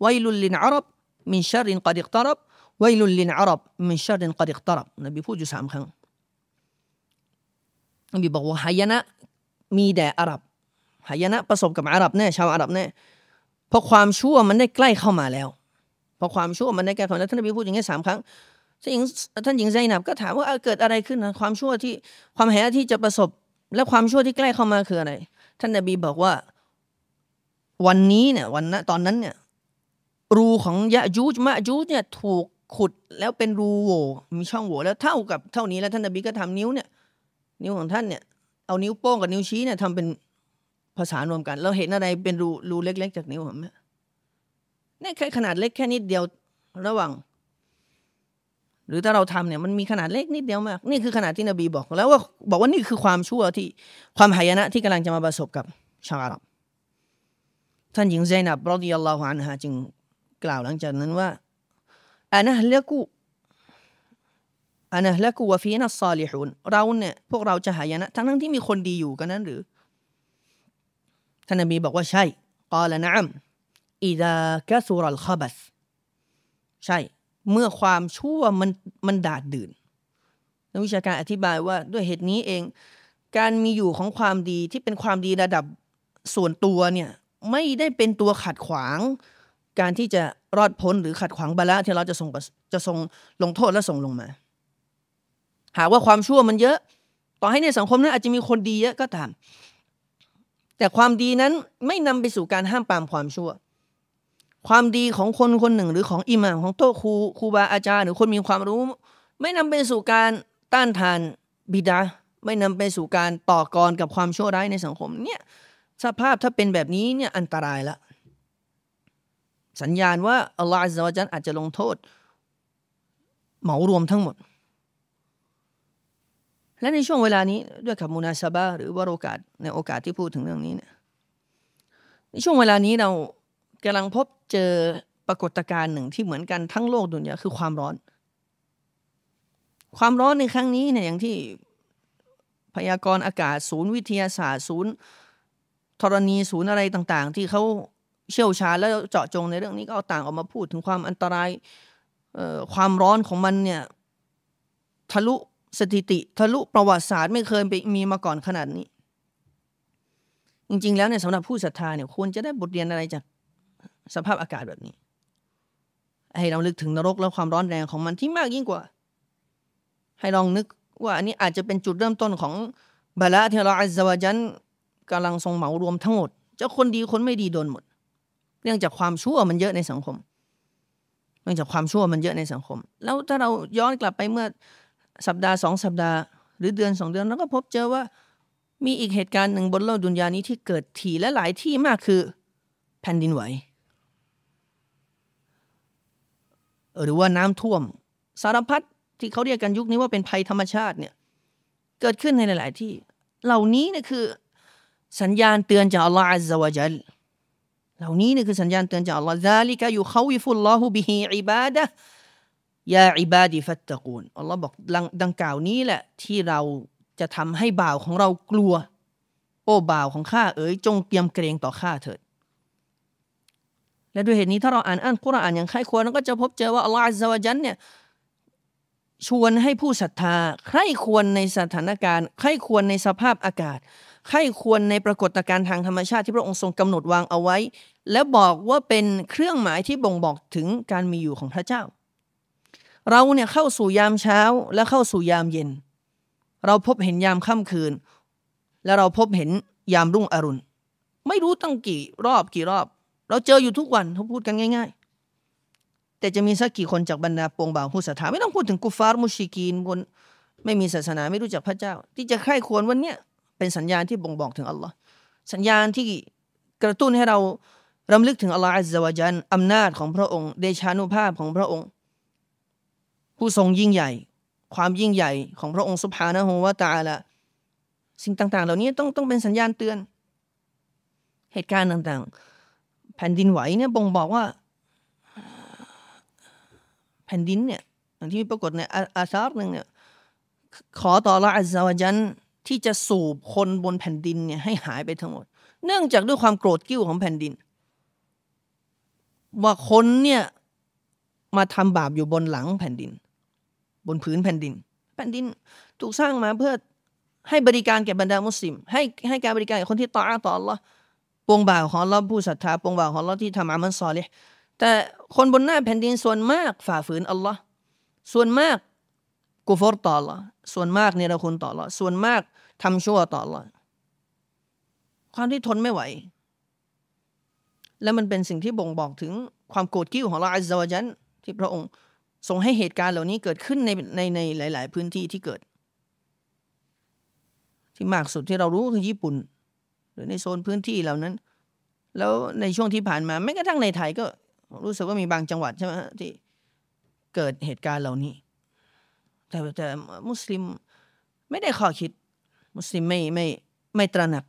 ไวลุลลินอารับมินชารินกอดิกตรับไวลุลลินอารับมินชารินกอดิกตรับนบีพูดอยู่สามครั้งนบีบอกว่าหายนะมีแด่อาหรับหายนะประสบกับอาหรับแน่ชาวอาหรับแน่พราะความชั่วมันได้ใกล้เข้ามาแล้วพอความชั่วมันได้ใกล้เข้า้วท่านนบีพูดอย่างนี้สามครั้งท่านหญิงท่านหญิงใจหนับ ก็ถามว่าเกิดอะไรขึ้นนะความชั่วที่ความแห่ที่จะประสบ และความชั่วที่ใกล้เข้ามาคืออะไรท่านนบีบอกว่า วันนี้เนี่ยวันนั้นตอนนั้นเนี่ย รูของยะจูจมะจูจเนี่ย ถูกขุดแล้วเป็นรูโหว่มีช่องโหว่แล้วเท่ากับเท่านี้แล้วท่านนบีก็ทำนิ้วเนี่ย นิ้วของท่านเนี่ย เอานิ้วโป้งกับนิ้วชี้เนี่ยทำเป็นภาษารวมกัน เราเห็นอะไรเป็นรูรูเล็ก ๆ จากนิ้วผมเนี่ยนี่แค่ขนาดเล็กแค่นิดเดียวระหว่างหรือถ้าเราทำเนี่ยมันมีขนาดเล็กนิดเดียวมากนี่คือขนาดที่นบีบอกแล้วว่าบอกว่านี่คือความชั่วที่ความหายนะที่กำลังจะมาประสบกับชาวอาหรับท่านหญิงเจนับรอดิยัลลอฮุอันฮะจึงกล่าวหลังจากนั้นว่าอันะเลกูอันะเลกูวะฟีนัสซาลิฮุนเราเนี่ยพวกเราจะหายนะทั้งทั้งที่มีคนดีอยู่กันนั้นหรือท่านนบีบอกว่าใช่กาลนะมอิดากะสุรัลคอบัสใช่เมื่อความชั่วมันมันดาดดื่นนักวิชาการอธิบายว่าด้วยเหตุนี้เอง การมีอยู่ของความดีที่เป็นความดีระดับส่วนตัวเนี่ยไม่ได้เป็นตัวขัดขวาง การที่จะรอดพ้นหรือขัดขวางบาละที่เราจะส่งจะส่งลงโทษและส่งลงมา หากว่าความชั่วมันเยอะ ต่อให้ในสังคมนั้นอาจจะมีคนดีเยอะก็ตามแต่ความดีนั้นไม่นำไปสู่การห้ามปามความชั่ว ความดีของคนคนหนึ่งหรือของอิหม่ามของโต๊ะครูครูบาอาจารย์ หรือคนมีความรู้ ไม่นำไปสู่การต้านทานบิดาไม่นำไปสู่การต่อกรกับความชั่วร้ายในสังคมเนี่ยสภาพถ้าเป็นแบบนี้เนี่ยอันตรายละ สัญญาณว่า อัลลอฮฺอาจจะลงโทษเหมารวมทั้งหมดและในช่วงเวลานี้ด้วยกับมูนาซาบะหรือว่าโอกาสในโอกาสที่พูดถึงเรื่องนี้เนี่ยในช่วงเวลานี้เรากำลังพบเจอปรากฏการณ์หนึ่งที่เหมือนกันทั้งโลกดุนยาคือความร้อน ความร้อนในครั้งนี้เนี่ยอย่างที่พยากรณ์อากาศศูนย์ วิทยาศาสตร์ศูนย์ธรณีศูนย์อะไรต่างๆที่เขาเชี่ยวชาญแล้วเจาะจงในเรื่องนี้ก็เอาต่างออกมาพูดถึงความอันตรายความร้อนของมันเนี่ยทะลุสถิติ ทะลุประวัติศาสตร์ไม่เคยมีมาก่อนขนาดนี้ จริง ๆ แล้วเนี่ยสำหรับผู้ศรัทธาเนี่ย ควรจะได้บทเรียนอะไรจาก สภาพอากาศแบบนี้ ให้เราลึกถึงนรก และความร้อนแรงของมันที่มากยิ่งกว่า ให้ลองนึกว่า อันนี้อาจจะเป็นจุดเริ่มต้นของบาลเที่เราอัวาจันกำลังทรงเหมารวมทั้งหมดจะคนดีคนไม่ดีโดนหมด เนื่องจากความชั่วมันเยอะในสังคม เนื่องจากความชั่วมันเยอะในสังคม แล้วถ้าเราย้อนกลับไปเมื่อสัปดาห์สองสัปดาห์ หรือเดือนสองเดือนเราก็พบเจอว่ามีอีกเหตุการณ์หนึ่งบนโลกดุนยานี้ที่เกิดถี่และหลายที่มากคือแผ่นดินไหว หรือว่าน้ำท่วมสารพัดที่เขาเรียกกันยุคนี้ว่าเป็นภัยธรรมชาติเนี่ยเกิดขึ้นในหลายๆที่เหล่านี้เนี่ยคือสัญญาณเตือนจากอัลลอฮฺอัลลอฮฺจัลเหล่านี้เนี่ยคือสัญญาณเตือนจากอัลลอฮฺซาลิกะอยู่เขาวิฟุลลอฮฺบิฮิอิบาดะยาอิบาดีฟัตตะกูลอัลลอฮ์บอกดังกล่าวนี้ แหละ ที่เราจะทำให้บ่าวของเรากลัว โอ้บ่าวของข้าเอ๋ยจงเตรียมเกรงต่อข้าเถิด และด้วยเหตุนี้ ถ้าเราอ่านอ่านกุรอานอย่างใครควรก็จะพบเจอว่าอัลลอฮ์อัลลอฮ์จันเนี่ยชวนให้ผู้ศรัทธา ใครควรในสถานการณ์ใครควรในสภาพอากาศ ใครควรในปรากฏการณ์ทางธรรมชาติที่พระองค์ทรงกำหนดวางเอาไว้ และบอกว่าเป็นเครื่องหมายที่บ่งบอกถึงการมีอยู่ของพระเจ้าเราเนี่ยเข้าสู่ยามเช้าและเข้าสู่ยามเย็น เราพบเห็นยามค่ำคืน และเราพบเห็นยามรุ่งอรุณไม่รู้ตั้งกี่รอบกี่รอบ เราเจออยู่ทุกวันทุาพูดกันง่ายๆ แต่จะมีสักกี่คนจากบรรดาปวงบ่าวผู้ศรัทธาไม่ต้องพูดถึงกุฟาร์มุชิกีนคนไม่มีศาสนาไม่รู้จักพระเจ้า ที่จะไข้ควรวันเนี้ยเป็นสัญญาณที่บ่งบอกถึงอัลลอฮ์สัญญาณที่กระตุ้นให้เรารำลึกถึงอัลลอฮ์อัลลอฮ์จันอำนาจของพระองค์เดชานุภาพของพระองค์ผู้ทรงยิ่งใหญ่ ความยิ่งใหญ่ของพระองค์สุภานะฮวตาละสิ่งต่าง ๆ เหล่านี้ต้องต้องเป็นสัญญาณเตือน เหตุการณ์ต่าง ๆ แผ่นดินไหวเนี่ยบ่งบอกว่าแผ่นดินเนี่ยอย่างที่ปรากฏในอาซาบหนึ่งเนี่ยขอต่อละอัซาวจันที่จะสูบคนบนแผ่นดินเนี่ยให้หายไปทั้งหมด เนื่องจากด้วยความโกรธกิ้วของแผ่นดิน ว่าคนเนี่ยมาทำบาปอยู่บนหลังแผ่นดินบนพื้นแผ่นดิน แผ่นดินถูกสร้างมาเพื่อให้บริการแก่บรรดามุสลิมให้ให้การบริการแก่คนที่ต่อาต่ออัลลอฮ์ปวงบ่าวของเราผู้ศรัทธาปวงบ่าวของเราที่ทำอามันซอลิห์แต่คนบนหน้าแผ่นดินส่วนมากฝ่าฝืนอัลลอฮ์ส่วนมากกุฟอร์ต่ออัลลอฮ์ส่วนมากเนี่ยเราคุณต่ออัลลอฮ์ส่วนมากทำชั่วต่ออัลลอฮ์ความที่ทนไม่ไหว และมันเป็นสิ่งที่บ่งบอกถึงความโกรธกิ้วของเราอัลลอฮ์ที่พระองค์ส่งให้เหตุการณ์เหล่านี้เกิดขึ้นในในในหลาย ๆ พื้นที่ที่เกิด ที่มากสุดที่เรารู้คือญี่ปุ่น หรือในโซนพื้นที่เหล่านั้น แล้วในช่วงที่ผ่านมาแม้กระทั่งในไทยก็รู้สึกว่ามีบางจังหวัดใช่ไหมที่เกิดเหตุการณ์เหล่านี้ แต่แต่มุสลิมไม่ได้ข้อคิด มุสลิมไม่ไม่ไม่ตระหนัก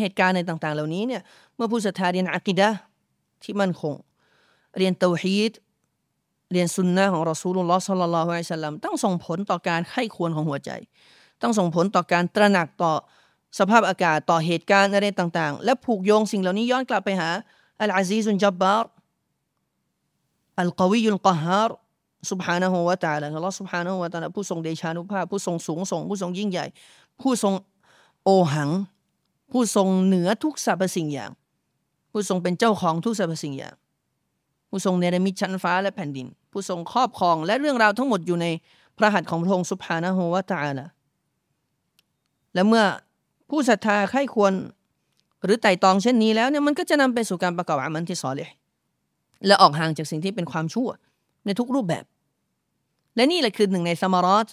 เหตุการณ์ในต่าง ๆ เหล่านี้เนี่ยเมื่อผู้ศรัทธาเรียนอักิดะที่มั่นคงเรียนเตาฮีดเรียนสุนนะของรอซูลุลลอฮ์สัลลัลลอฮุอะลัยฮิสลัม ต้องส่งผลต่อการไข้ควรของหัวใจ ต้องส่งผลต่อการตระหนักต่อสภาพอากาศ ต่อเหตุการณ์อะไรต่าง ๆ และผูกโยงสิ่งเหล่านี้ย้อนกลับไปหาอัลอาซีซุนจับบาร์อัลกวียุลกฮาร์ سبحانه และ ت ع ا า ى อัลลอฮ์บฮานะฮูละ ت ع ا ل ผู้ทรงเดชานุภาพ ผู้ทรงสูงส่งผู้ทรงยิ่งใหญ่ ผู้ทรงโอหัง ผู้ทรงเหนือทุกสรรพสิ่งอย่าง ผู้ทรงเป็นเจ้าของทุกสรรพสิ่งอย่างผู้ทรงเนรมิตชั้นฟ้าและแผ่นดิน ผู้ทรงครอบครองและเรื่องราวทั้งหมดอยู่ใน พระหัตถ์ของพระองค์สุภาะโฮวาตาละและเมื่อผู้ศรัทธาใคร่ควรหรือไต่ตองเช่นนี้แล้วเนี่ยมันก็จะนำไปสู่การประกอบอามันที่สอเลยและออกห่างจากสิ่งที่เป็นความชั่วในทุกรูปแบบ และนี่แหละคือหนึ่งในสมารอส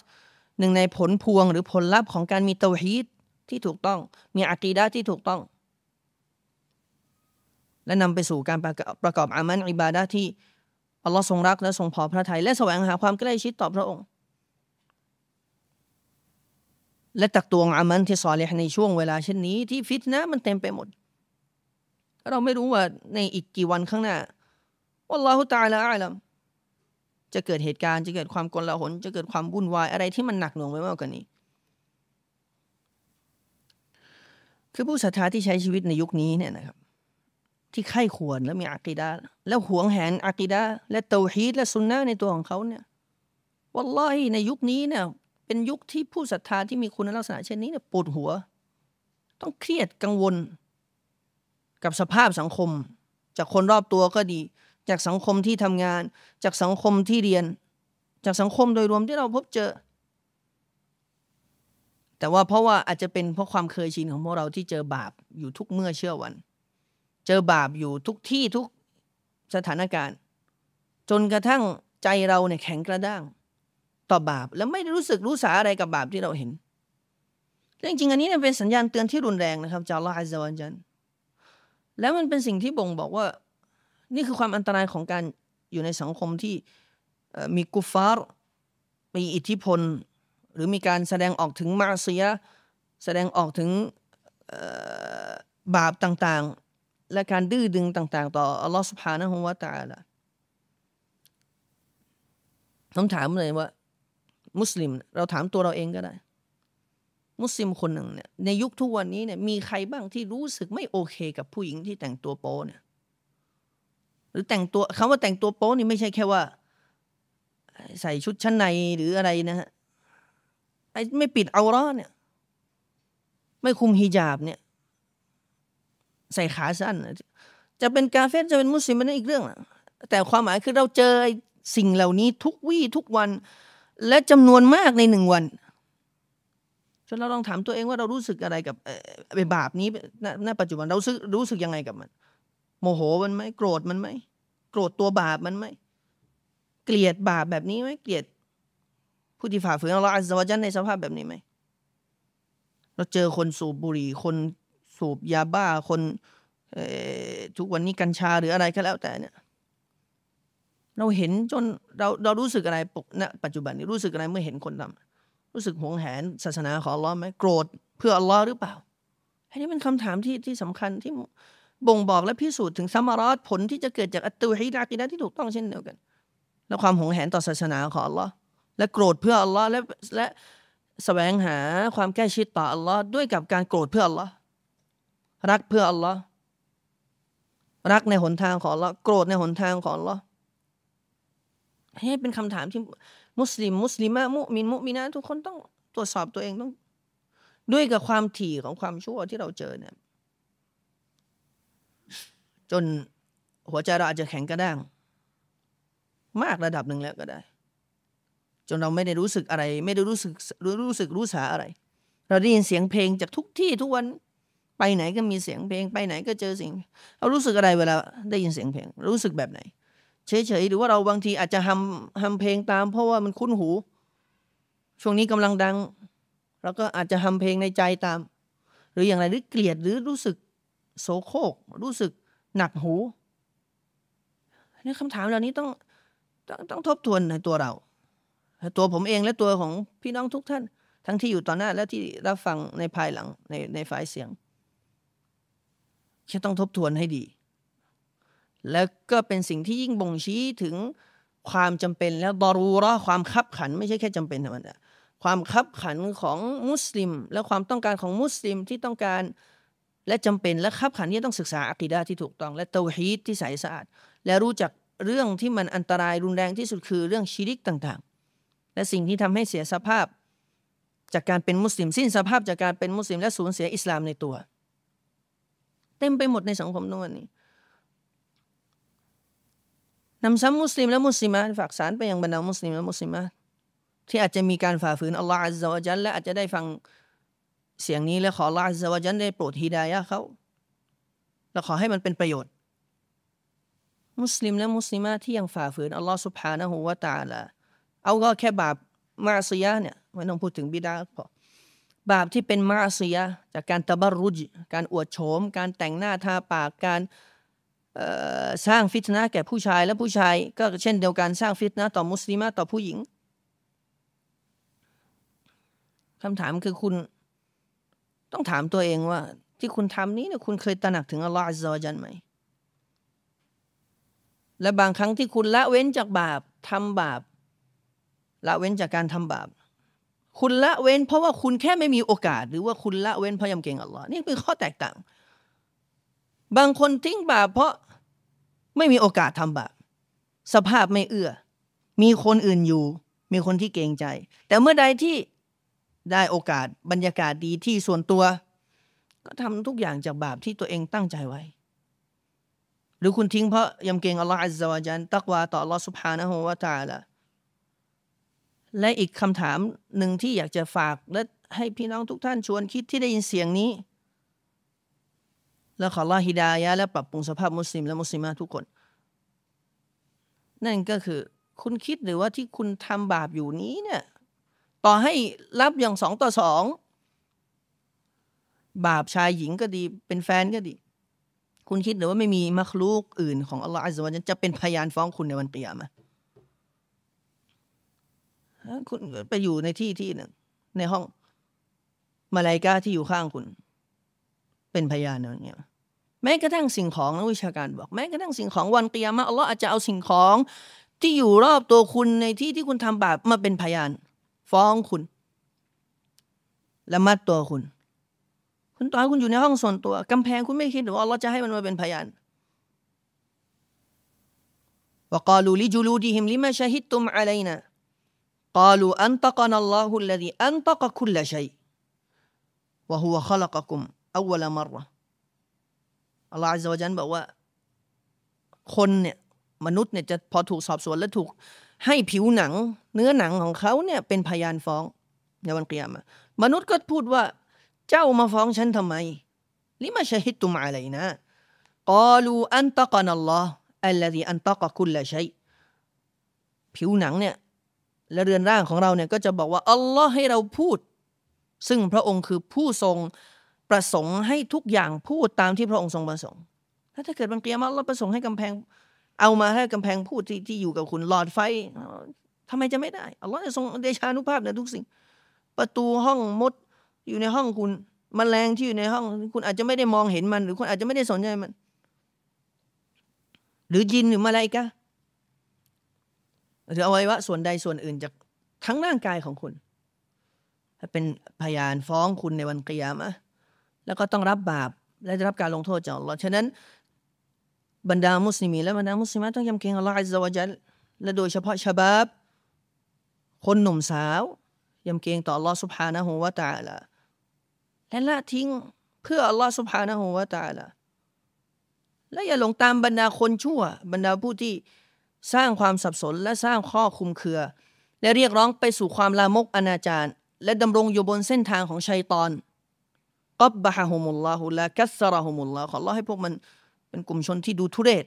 หนึ่งในผลพวงหรือผลลัพธ์ของการมีเตวฮีตที่ถูกต้อง มีอะกีดาที่ถูกต้องและนำไปสู่การประกอบอามันอิบาดะที่อัลลอฮ์ทรงรัก และทรงพอพระทัย และแสวงหา ความใกล้ชิดต่อพระองค์ และตักตวงอามันที่สอเลห์ในช่วงเวลาเช่นนี้ ที่ฟิตนะมันเต็มไปหมดเราไม่รู้ว่าในอีกกี่วันข้างหน้าอัลลอฮฺตาลาอัลลัมจะเกิดเหตุการณ์จะเกิดความกลาหลจะเกิดความวุ่นวายอะไรที่มันหนักหน่วงไปมากกว่านี้ คือผู้ศรัทธาที่ใช้ชีวิตในยุคนี้เนี่ยนะครับที่ไข้ควรแล้วมีอากีดาแล้วหวงแหนอากีดาและเตาฮีดและซุนนะในตัวของเขาเนี่ยวัลลอฮีในยุคนี้เนี่ยเป็นยุคที่ผู้ศรัทธาที่มีคุณลักษณะเช่นนี้เนี่ยปวดหัว ต้องเครียดกังวล กับสภาพสังคม จากคนรอบตัวก็ดี จากสังคมที่ทำงาน จากสังคมที่เรียน จากสังคมโดยรวมที่เราพบเจอ แต่ว่าเพราะว่าอาจจะเป็นเพราะความเคยชินของพวกเราที่เจอบาปอยู่ทุกเมื่อเชื่อวันเจอบาปอยู่ทุกที่ทุกสถานการณ์ จนกระทั่งใจเราเนี่ย แข็งกระด้าง ต่อบาปแล้วไม่รู้สึกรู้สาอะไรกับบาปที่เราเห็นจริงจริงอันนี้เนี่ยเป็นสัญญาณเตือนที่รุนแรงนะครับ จากอัลลอฮฺอัลลอฮจันแล้วมันเป็นสิ่งที่บ่งบอกว่านี่คือความอันตรายของการอยู่ในสังคมที่มีกุฟาร์มีอิทธิพลหรือมีการแสดงออกถึงมาเสีย แสดงออกถึงบาปต่างและการดื้อดึงต่าง ๆ ต่ออัลลอฮฺสุบฮานะฮุวาตาละต้องถามเลยว่า มุสลิม เราถามตัวเราเองก็ได้ มุสลิมคนหนึ่งเนี่ย ในยุคทุกวันนี้เนี่ย มีใครบ้างที่รู้สึกไม่โอเคกับผู้หญิงที่แต่งตัวโป๊เนี่ย หรือแต่งตัวคำว่าแต่งตัวโป๊นี่ไม่ใช่แค่ว่า ใส่ชุดชั้นในหรืออะไรนะฮะ ไอ้ไม่ปิดเอาร้อนเนี่ย ไม่คุมฮิญาบเนี่ยใส่ขาสั้น จะเป็นกาเฟสจะเป็นมุสลิมมันอีกเรื่องแต่ความหมายคือเราเจอสิ่งเหล่านี้ ทุกวี่ทุกวัน และจำนวนมากในหนึ่งวันจนเราลองถามตัวเองว่าเรารู้สึกอะไรกับไอ้บาปนี้ณ ปัจจุบันเรารู้สึกยังไงกับมัน โมโหมันไหมโกรธมันไหมโกรธตัวบาปมันไหมเกลียดบาปแบบนี้ไหมเกลียดผู้ที่ฝ่าฝืนเราอฮฺอะลลอในสภาพแบบนี้ไหมเราเจอคนสูบบุหรี่คนูบยาบ้าคนทุกวันนี้กัญชาหรืออะไรก็แล้วแต่เนี่ย เราเห็นจนเราเรารู้สึกอะไรปกณปัจจุบันนี้รู้สึกอะไรเมื่อเห็นคนทำรู้สึกหวงแหนศาสนาของอลองไหมโกรธเพื่ออัลลอฮ์หรือเปล่าอันนี้เป็นคำถามที่ที่สำคัญที่บ่งบอกและพิสูจน์ถึงสมารอดผลที่จะเกิดจากอัตตุฮิดากินะที่ถูกต้องเช่นเดียวกัน และความหวงแหนต่อศาสนาของอัลลอฮ์และโกรธเพื่ออัลลอฮ์และและแสวงหาความแก้ชิดต่ออัลลอฮ์ด้วยกับการโกรธเพื่ออัลลอฮ์รักเพื่ออัลลอฮ์รักในหนทางของอัลลอฮ์โกรธในหนทางของอัลลอฮ์ให้เป็นคำถามที่มุสลิมมุสลิมะมุมิน มุมินะทุกคนต้องตรวจสอบตัวเองต้อง ด้วยกับความถี่ของความชั่วที่เราเจอเนี่ย จนหัวใจเราอาจจะแข็งกระด้างมากระดับหนึ่งแล้วก็ได้ จนเราไม่ได้รู้สึกอะไร ไม่ได้รู้สึกรู้สึกรู้สาอะไร เราได้ยินเสียงเพลงจากทุกที่ทุกวันไปไหนก็มีเสียงเพลงไปไหนก็เจอสิ่งเรารู้สึกอะไรเวลาได้ยินเสียงเพลง รู้สึกแบบไหน เฉยๆหรือว่าเราบางทีอาจจะทำทำเพลงตาม เพราะว่ามันคุ้นหู ช่วงนี้กำลังดังเราก็อาจจะทำเพลงในใจตาม หรืออย่างไรหรือเกลียดหรือรู้สึกโสโครกรู้สึกหนักหูนี่คำถามเหล่านี้ต้องต้องต้องทบทวนในตัวเราตัวผมเองและตัวของพี่น้องทุกท่าน ทั้งที่อยู่ต่อหน้าและที่รับฟังในภายหลังในในฝ่ายเสียงจะต้องทบทวนให้ดี แล้วก็เป็นสิ่งที่ยิ่งบ่งชี้ถึงความจำเป็นแล้วดรูรอความคับขันไม่ใช่แค่จำเป็นธรรมดาความคับขันของมุสลิมและความต้องการของมุสลิมที่ต้องการและจำเป็น และคับขันที่ต้องศึกษาอะกิดาที่ถูกต้องและเตวฮีตที่ใสสะอาดและรู้จักเรื่องที่มันอันตรายรุนแรงที่สุดคือเรื่องชีริกต่าง ๆ และสิ่งที่ทำให้เสียสภาพ จากการเป็นมุสลิมสิ้นสภาพจากการเป็นมุสลิมและสูญเสียอิสลามในตัวเต็มไปหมดในสังคมทุกวันนี้นำซ้ำมุสลิมและมุสลิมะฝากสารไปยังบรรดามุสลิมและมุสลิมะที่อาจจะมีการฝ่าฝืนอัลลอฮฺอัลลอฮฺจันและอาจจะได้ฟังเสียงนี้และขออัลลอฮฺอัลลอฮฺจันได้โปรดฮิดายะเขา และขอให้มันเป็นประโยชน์ มุสลิมและมุสลิมะที่ยังฝ่าฝืนอัลลอฮฺสุบฮานะฮูวะตาละเอาก็แค่บาปมาซียะเนี่ยไม่ต้องพูดถึงบิดาพอบาปที่เป็นมาเสียจากการตะบรุจ การอวดโฉม การแต่งหน้าทาปาก การสร้างฟิตนะแก่ผู้ชายและผู้ชาย ก็เช่นเดียวกันสร้างฟิตนะต่อมุสลิมต่อผู้หญิง คำถามคือคุณต้องถามตัวเองว่า ที่คุณทำนี้เนี่ยคุณเคยตระหนักถึงอัลลอฮฺอัลลอฮฺจันไหม และบางครั้งที่คุณละเว้นจากบาปทำบาปละเว้นจากการทำบาปคุณละเว้นเพราะว่าคุณแค่ไม่มีโอกาสหรือว่าคุณละเว้นเพราะยำเกรงอัลลอฮ์นี่เป็นข้อแตกต่าง บางคนทิ้งบาปเพราะไม่มีโอกาสทำบาปสภาพไม่เอื้อมีคนอื่นอยู่ มีคนที่เกรงใจ แต่เมื่อใดที่ได้โอกาสบรรยากาศดีที่ส่วนตัว ก็ทำทุกอย่างจากบาปที่ตัวเองตั้งใจไว้หรือคุณทิ้งเพราะยำเกรงอัลลอฮ์อัลลอฮ์จันตักวาต่ออัลลอฮ์สุบฮานะฮูวะตาละและอีกคำถามหนึ่งที่อยากจะฝากและให้พี่น้องทุกท่านชวนคิดที่ได้ยินเสียงนี้ และขอลาฮิดายะ และปรับปรุงสภาพมุสลิม และมุสลิมาทุกคน นั่นก็คือคุณคิดหรือว่าที่คุณทำบาปอยู่นี้เนี่ย ต่อให้รับอย่างสองต่อสอง บาปชายหญิงก็ดีเป็นแฟนก็ดี คุณคิดหรือว่าไม่มีมัคลูกอื่นของอัลลอฮฺอัลลอฮฺจะเป็นพยานฟ้องคุณในวันเกียมาคุณไปอยู่ในที่ที่หนึ่งในห้องมาลายกาที่อยู่ข้างคุณ เป็นพยานอะไรเงี้ยแม้กระทั่งสิ่งของนักวิชาการบอก แม้กระทั่งสิ่งของวันเตียมะอัลลอฮ์อาจจะเอาสิ่งของที่อยู่รอบตัวคุณในที่ที่คุณทำบาปมาเป็นพยาน ฟ้องคุณและมัดตัวคุณ คุณตอนคุณอยู่ในห้องส่วนตัว กำแพง คุณไม่คิดหรือว่าอัลลอฮ์จะให้มันมาเป็นพยานวกาลูลิจูลูดิฮิมลิมาชาฮิตตุมอะไรนะกกาลลลลลูอออััันนตะฮุ قالوا أنطقنا الله الذي أنطق كل شيء وهو خ ل ق อัลลอฮ ر อั ل ل ه عز จั ل บอกว่า คนเนี่ยมนุษย์เนี่ยจะ พอ ถูกสอบสวน และถูกให้ผิวหนัง เนื้อหนังของเขาเนี่ยเป็นพยานฟ้องในวันเกียรมมนุษย์ ก็ พูดว่า เจ้า มาฟ้องฉันทำไมลิมาชฮิดตุมอะไรนะกอลูอันตะกันอัลลอฮ์อัลลอฮีอันตะกะคุลละชัยผิวหนังเนี่ยและเรือนร่างของเราเนี่ยก็จะบอกว่าอัลลอฮ์ให้เราพูด ซึ่งพระองค์คือผู้ทรงประสงค์ให้ทุกอย่างพูดตามที่พระองค์ทรงประสงค์ถ้าเกิดบางเกียมาเราประสงค์ให้กำแพง เอามาให้กำแพงพูดที่ที่อยู่กับคุณหลอดไฟทำไมจะไม่ได้อัลลอฮ์จะทรงเดชานุภาพในทุกสิ่ง ประตูห้องมดอยู่ในห้องคุณมแมลงที่อยู่ในห้องคุณอาจจะไม่ได้มองเห็นมัน หรือคุณอาจจะไม่ได้สนใจมัน หรือยินหรือมาอะไรกนหรืออวัยวะส่วนใดส่วนอื่นจากทั้งร่างกายของคุณเป็นพยานฟ้องคุณในวันกิยามะแล้วก็ต้องรับบาปและจะรับการลงโทษจากเราฉะนั้น บรรดามุสลิมี และบรรดามุสลิมต้องยำเกรงอัลลอฮฺอัลลอฮฺจัลและโดยเฉพาะชาบับคนหนุ่มสาวยำเกรงต่ออัลลอฮฺสุบฮานะฮูวะตาละและละทิ้งเพื่ออัลลอฮฺสุบฮานะฮูวะตาละและอย่าหลงตามบรรดาคนชั่ว บรรดาผู้ที่สร้างความสับสนและสร้างข้อคุมเคือและเรียกร้องไปสู่ความลามกอนาจารและดำรงอยู่บนเส้นทางของชัยตอนกบบะฮะฮุมุลลอฮุลากัสระฮุมุลลอฮ์ขอร้องให้พวกมันเป็นกลุ่มชนที่ดูทุเรศ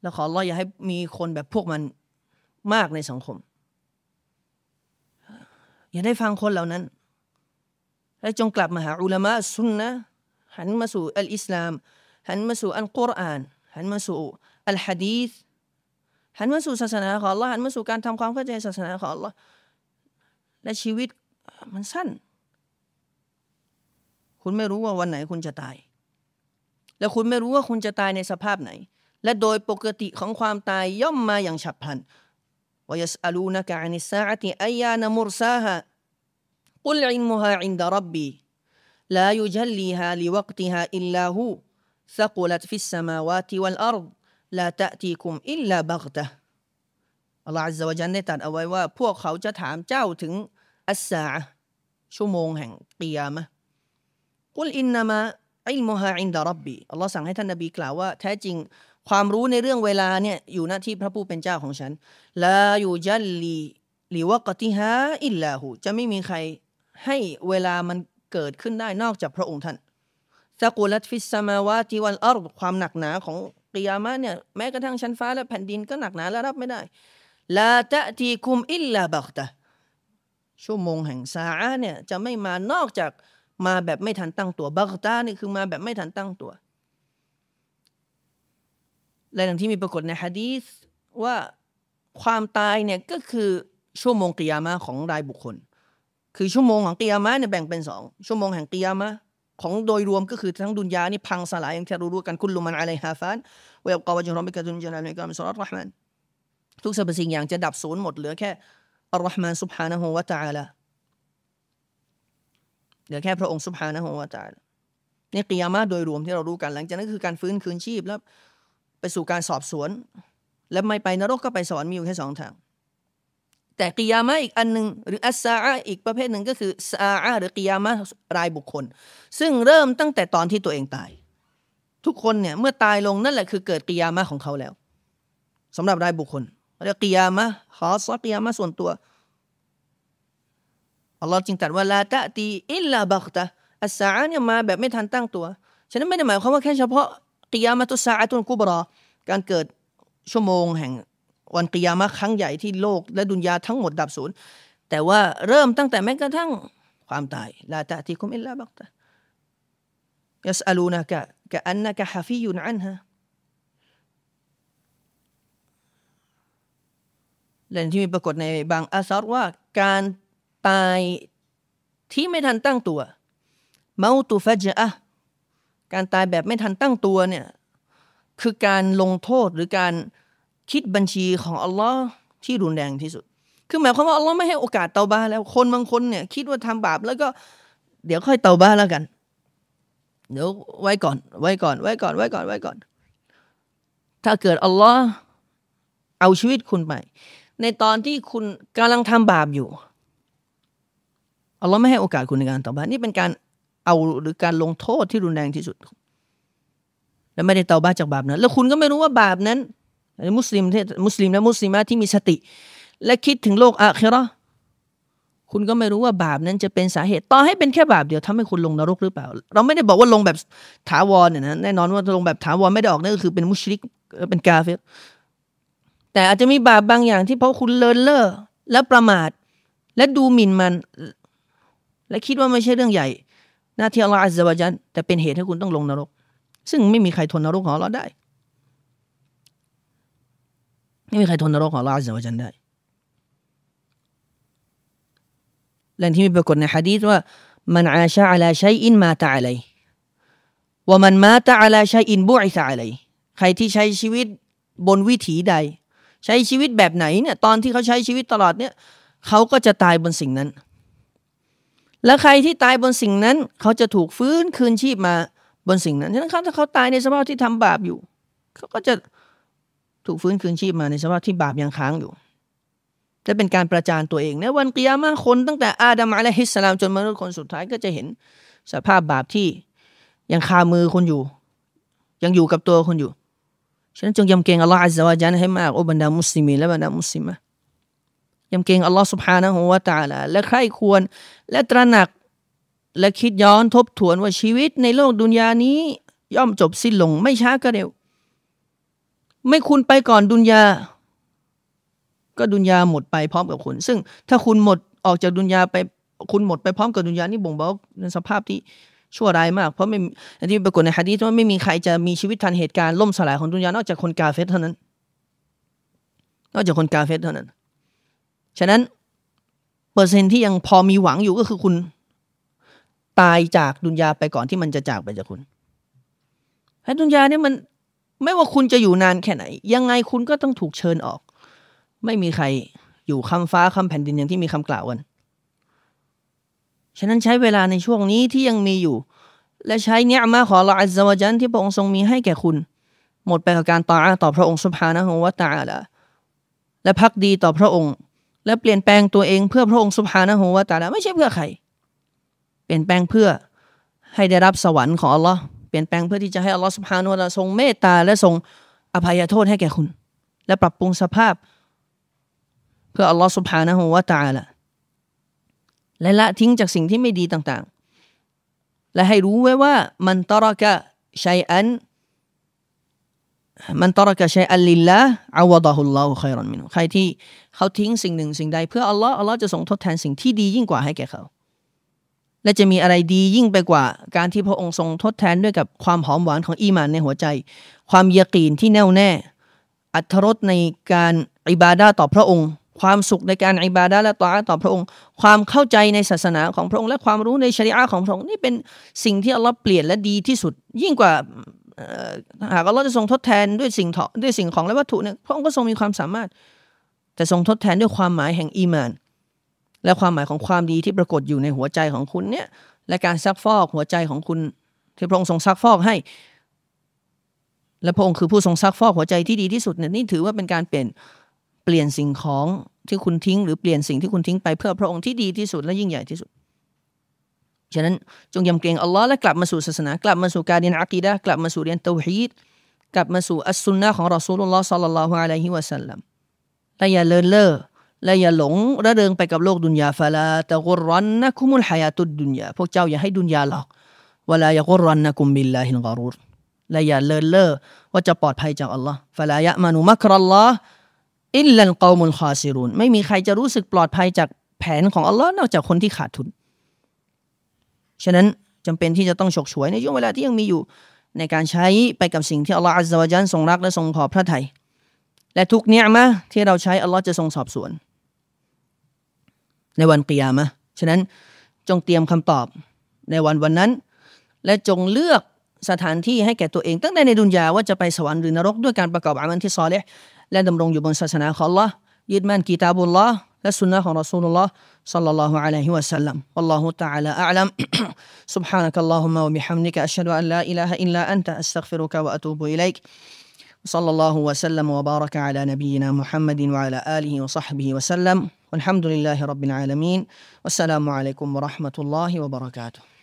และขอร้องอย่าให้มีคนแบบพวกมันมากในสังคม อย่าได้ฟังคนเหล่านั้น และจงกลับมาหาอุลามะซุนนะหันมาสู่อัลอิสลาม หันมาสู่อัลกุรอาน หันมาสู่ อัลฮะดีษหันมาสู่ศาสนาของ Allah หันมาสู่การทำความเข้าใจศาสนาของ Allah และชีวิตมันสั้นคุณไม่รู้ว่าวันไหน คุณจะตายและคุณไม่รู้ว่าคุณจะตายในสภาพไหน และโดยปกติของความตายย่อมมาอย่างฉับพลันวยสอลูนกกอันิสาติอายานมุรซาฮะกุลอินมุฮาอินดารับบีลายุจลีฮาลิวกติฮาอิลลาหูสกุลัตฟิสสมาวาติวัลอรดลาตะตีคุมอิลลาบักตะอัลลอฮฺอัลลอฮฺได้ตรัสเอาไว้ว่าพวกเขาจะถามเจ้าถึงอัสสาชั่วโมงแห่งเกียมะกุลอินนามะอิลมฮาอินดารับบีอัลลอฮ์สั่งให้ท่านนบีกล่าวว่าแท้จริงความรู้ในเรื่องเวลาเนี่ยอยู่หน้าที่พระผู้เป็นเจ้าของฉันลาอยู่จัลลีือว่ากติฮะอิลลาหูจะไม่มีใครให้เวลามันเกิดขึ้นได้นอกจากพระองค์ท่านสกุลัตฟิสมาวาติวันอัรความหนักหนาของกิยามะเนี่ยแม้กระทั่งชั้นฟ้า และแผ่นดินก็หนักหนาและรับไม่ได้ลาตะทีคุมอิลลาบักตะชั่วโมงแห่งสาเนี่ยจะไม่มานอกจากมาแบบไม่ทันตั้งตัวบักตานี่คือมาแบบไม่ทันตั้งตัวและอย่างที่มีปรากฏในฮะดีษว่าความตายเนี่ยก็คือชั่วโมงกิยามะของรายบุคคล คือชั่วโมงของกิยามะเนี่ยแบ่งเป็นสองชั่วโมงแห่งกิยามะของโดยรวมก็คือ ทั้งดุนยานี่พังสลายอย่างที่รู้กันคุลมันอะไรฮาฟานวยับกาวจุรอมิกาดุนจานาลิกามิสรัตรมันทุกสรรพสิ่งอย่างจะดับศูนย์หมดเหลือแค่อัลลอฮ์มานสุบฮานะฮูวะตะอาลาเหลือแค่พระองค์สุบฮานะฮูวะตะอาลานี่กิยามะโดยรวมที่เรารู้กันหลังจากนั้นคือการฟื้นคืนชีพแล้วไปสู่การสอบสวน และไม่ไปนรกก็ไปสวรรค์มีอยู่แค่สองทางแต่กิยามะอีกอันหนึ่งหรืออัสซาอีกประเภทหนึ่งก็คือซาอาหรือกิยามะรายบุคคล ซึ่งเริ่มตั้งแต่ตอนที่ตัวเองตาย ทุกคนเนี่ยเมื่อตายลงนั่นแหละคือเกิดกิยามะของเขาแล้ว สำหรับรายบุคคลเรียกกิยามะขอซอกิยามะส่วนตัวอัลลอฮ์จึงตรัสว่าลาตะตีอิลลาบักตะอัสซาเนี่ยมาแบบไม่ทันตั้งตัว ฉะนั้นไม่ได้หมายความว่าแค่เฉพาะกิยามะตุสซาตุนกุบรอ การเกิดชั่วโมงแห่งวันกิยามะครั้งใหญ่ที่โลกและดุนยาทั้งหมดดับสูญแต่ว่าเริ่มตั้งแต่แม้กระทั่งความตายลาตะติคุมอิลลาบักตะยัสอลูนะกะกะอันนะกะฮะฟียุนอันฮะและที่มีปรากฏในบางอาซอรว่า การตายที่ไม่ทันตั้งตัว เมาตุฟะจอะการตายแบบไม่ทันตั้งตัวเนี่ยคือการลงโทษหรือการคิดบัญชีของอัลลอฮ์ที่รุนแรงที่สุด คือหมายความว่า อัลลอฮ์ไม่ให้โอกาสเตาบ้าแล้ว คนบางคนเนี่ย คิดว่าทำบาปแล้วก็เดี๋ยวค่อยเตาบ้าแล้วกัน เดี๋ยวไว้ก่อนไว้ก่อนไว้ก่อนไว้ก่อนไว้ก่อน ถ้าเกิด อัลลอฮ์เอาชีวิตคุณไป ในตอนที่คุณกำลังทำบาปอยู่ อัลลอฮ์ไม่ให้โอกาสคุณในการเตาบ้านี่เป็นการเอาหรือการลงโทษที่รุนแรงที่สุด และไม่ได้เตาบ้าจากบาปนั้น แล้วคุณก็ไม่รู้ว่าบาปนั้นมุสลิมมุสลิมและมุสลิมะที่มีสติ และคิดถึงโลกอาคีรอคุณก็ไม่รู้ว่าบาปนั้น จะเป็นสาเหตุ ต่อให้เป็นแค่บาปเดียวทำให้คุณลงนรกหรือเปล่า เรา ไม่ได้บอกว่าลงแบบถาวรเนี่ยนะแน่นอนว่าลงแบบถาวรไม่ได้ออกนั่นก็คือเป็นมุชริกเป็นกาเฟรแต่อาจจะมีบาปบางอย่างที่เพราะคุณเลินเล่อและประมาท และดูหมิ่นมัน และคิดว่าไม่ใช่เรื่องใหญ่ หน้าที่อัลลอฮฺอัลลอฮฺแต่เป็นเหตุให้คุณต้องลงนรก ซึ่งไม่มีใครทนนรกของเราได้ไม่มีใครทนนรกของลาสวจันได้แหล่งที่มีปรากฏในฮะดีษว่า มันอาชาอลาชัยอินมาตะอะไรว่ามันมาตะอะลาชัยอินบุอิสะอะไรใครที่ใช้ชีวิตบนวิถีใด ใช้ชีวิตแบบไหนเนี่ย ตอนที่เขาใช้ชีวิตตลอดเนี่ย เขาก็จะตายบนสิ่งนั้น และใครที่ตายบนสิ่งนั้น เขาจะถูกฟื้น คืน ชีพมา บนสิ่งนั้นฉะนั้นถ้าเขาตายในสภาพที่ทำบาปอยู่ เขาก็จะถูกฟื้นคืนชีพมาในสภาพที่บาปยังค้างอยู่ จะเป็นการประจานตัวเองในวันกิยามะคนตั้งแต่อาดัมาและฮิสลามจนมนุษย์คนสุดท้ายก็จะเห็นสภาพบาปที่ยังคามือคนอยู่ ยังอยู่กับตัวคนอยู่ฉะนั้นจงยำเกรงอัลลอฮฺอัลลอฮฺจันให้มากโอบรรดามุสลิมีและบรรดามุสลิมะยำเกรงอัลลอฮฺสุบฮานะฮูวะตาลาและใครควรและตระหนักและคิดย้อนทบทวนว่าชีวิต ในโลกดุนยานี้ย่อมจบสิ้นลง ไม่ช้าก็เร็วไม่คุณไปก่อนดุนยา ก็ดุนยาหมดไปพร้อมกับคุณ ซึ่งถ้าคุณหมดออกจากดุนยาไป คุณหมดไปพร้อมกับดุนยานี่บ่งบอก ในสภาพที่ชั่วร้ายมาก เพราะไม่ที่ปรากฏในฮะดีษว่าไม่มีใครจะมีชีวิตทันเหตุการณ์ล่มสลายของดุนยา นอกจากคนกาเฟตเท่านั้นนอกจากคนกาเฟตเท่านั้น ฉะนั้น เปอร์เซ็นที่ยังพอมีหวังอยู่ก็คือคุณ ตายจากดุนยาไปก่อนที่มันจะจากไปจากคุณให้ดุนยาเนี่ยมันไม่ว่าคุณจะอยู่นานแค่ไหน ยังไงคุณก็ต้องถูกเชิญออก ไม่มีใครอยู่คำฟ้าคำแผ่นดินอย่างที่มีคำกล่าวกัน ฉะนั้นใช้เวลาในช่วงนี้ที่ยังมีอยู่ และใช้เนี้ยมาขอละอัลลอฮฺจัน ที่พระองค์ทรงมีให้แก่คุณ หมดไปกับการตาต่อพระองค์สุภานะฮวตาละ และพักดีต่อพระองค์ และเปลี่ยนแปลงตัวเองเพื่อพระองค์สุภานะฮวตาละไม่ใช่เพื่อใครเปลี่ยนแปลงเพื่อให้ได้รับสวรรค์ของอัลลอฮ์ปลี่ยนแปลงเพื่อที่จะให้อัลลอฮสุบานุลทรงเมตตาและทรงอภัยโทษให้แก่คุณ และปรับปรุงสภาพ เพื่ออัลลอฮสุบานะฮูวะตาละและละทิ้งจากสิ่งที่ไม่ดีต่าง ๆ และให้รู้ไว้ว่า มันตรกะชัยอัน มันตรกะชัยอัลลิลละอาวะดะฮุลลอฮุคอยรอนมินใครที่เขาทิ้งสิ่งหนึ่งสิ่งใดเพื่ออัลลอฮ์อัลลอฮ์จะทรงทดแทนสิ่งที่ดียิ่งกว่าให้แก่เขาและจะมีอะไรดียิ่งไปกว่าการที่พระองค์ทรงทดแทนด้วยกับความหอมหวานของอีมานในหัวใจ ความยกีนที่แน่วแน่อัตรสในการอิบาดาต่อพระองค์ ความสุขในการอิบาดาและต่ออาต่อพระองค์ ความเข้าใจในศาสนาของพระองค์ และความรู้ในชริอะของพระองค์ นี่เป็นสิ่งที่อัลลอฮ์เปลี่ยนและดีที่สุด ยิ่งกว่าหากอัลลอฮ์จะทรงทดแทนด้วยสิ่งด้วยสิ่งของและวัตถุเนี่ยพระองค์ก็ทรงมีความสามารถ แต่ทรงทดแทนด้วยความหมายแห่งอีมานและความหมายของความดีที่ปรากฏอยู่ในหัวใจของคุณเนี่ย และการซักฟอกหัวใจของคุณที่พระองค์ทรงซักฟอกให้ และพระองค์คือผู้ทรงซักฟอกหัวใจที่ดีที่สุดเนี่ยนี่ถือว่าเป็นการเปลี่ยนเปลี่ยนสิ่งของที่คุณทิ้ง หรือเปลี่ยนสิ่งที่คุณทิ้งไปเพื่อพระองค์ที่ดีที่สุดและยิ่งใหญ่ที่สุดฉะนั้นจงยำเกรงอัลลอฮ์และกลับมาสู่ศาสนา กลับมาสู่การเรียนอักีดะกลับมาสู่เรียนเตวฮีด กลับมาสู่อัสซุนนะของรอซูลุลลอฮ์ซัลลัลลอฮุอะลัยฮิวะสัลลัมและอย่าเลินเล่อและอย่าหลงระเริงไปกับโลก ดุนยาฟาลาตะกรอนนะคุมุลฮายาตุดุนยาพวกเจ้าอย่าให้ดุนยาหลอกวลายะกรอนนะคุมบิลลาฮิลกอรุรและอย่าเลินเล่อว่าจะปลอดภัยจากอัลลอฮ์ฟาลายะมานุมักรัลลอฮ์อิลลัลกอมุลคาซิรุนไม่มีใครจะรู้สึกปลอดภัยจากแผนของอัลลอฮ์นอกจากคนที่ขาดทุนฉะนั้นจำเป็นที่จะต้องฉกฉวยในช่วงเวลาที่ยังมีอยู่ในการใช้ไปกับสิ่งที่อัลลอฮ์อัลลอฮ์ทรงรักและทรงพอพระทยัยและทุกเนียมะที่เราใช้อัลลอฮ์จะทรงสอบสวน ในวันเกียมะฉะนั้นจงเตรียมคำตอบในวันวันนั้น และจงเลือกสถานที่ ให้แก่ตัวเอง ตั้งแต่ในดุนยาว่าจะไปสวรรค์หรือนรกด้วยการประกอบอามันที่ซอเลห์และดำรงอยู่บนศาสนาของ Allah ยึดมั่นกีตาบุลลอฮ์และสุนนะของรอซูลุลลอฮ์สัลลัลลอฮุอะลัยฮิวะสัลลัมอัลลอฮตอลาอัลล سبحانك اللهم وبحمدك أشهد أن لا إله إلا أنت أستغفرك وأتوب إليك وصلى الله وسلم وبارك على نبينا محمد وعلى آله وصحبه وسلم والحمد لله رب العالمين والسلام عليكم ورحمة الله وبركاته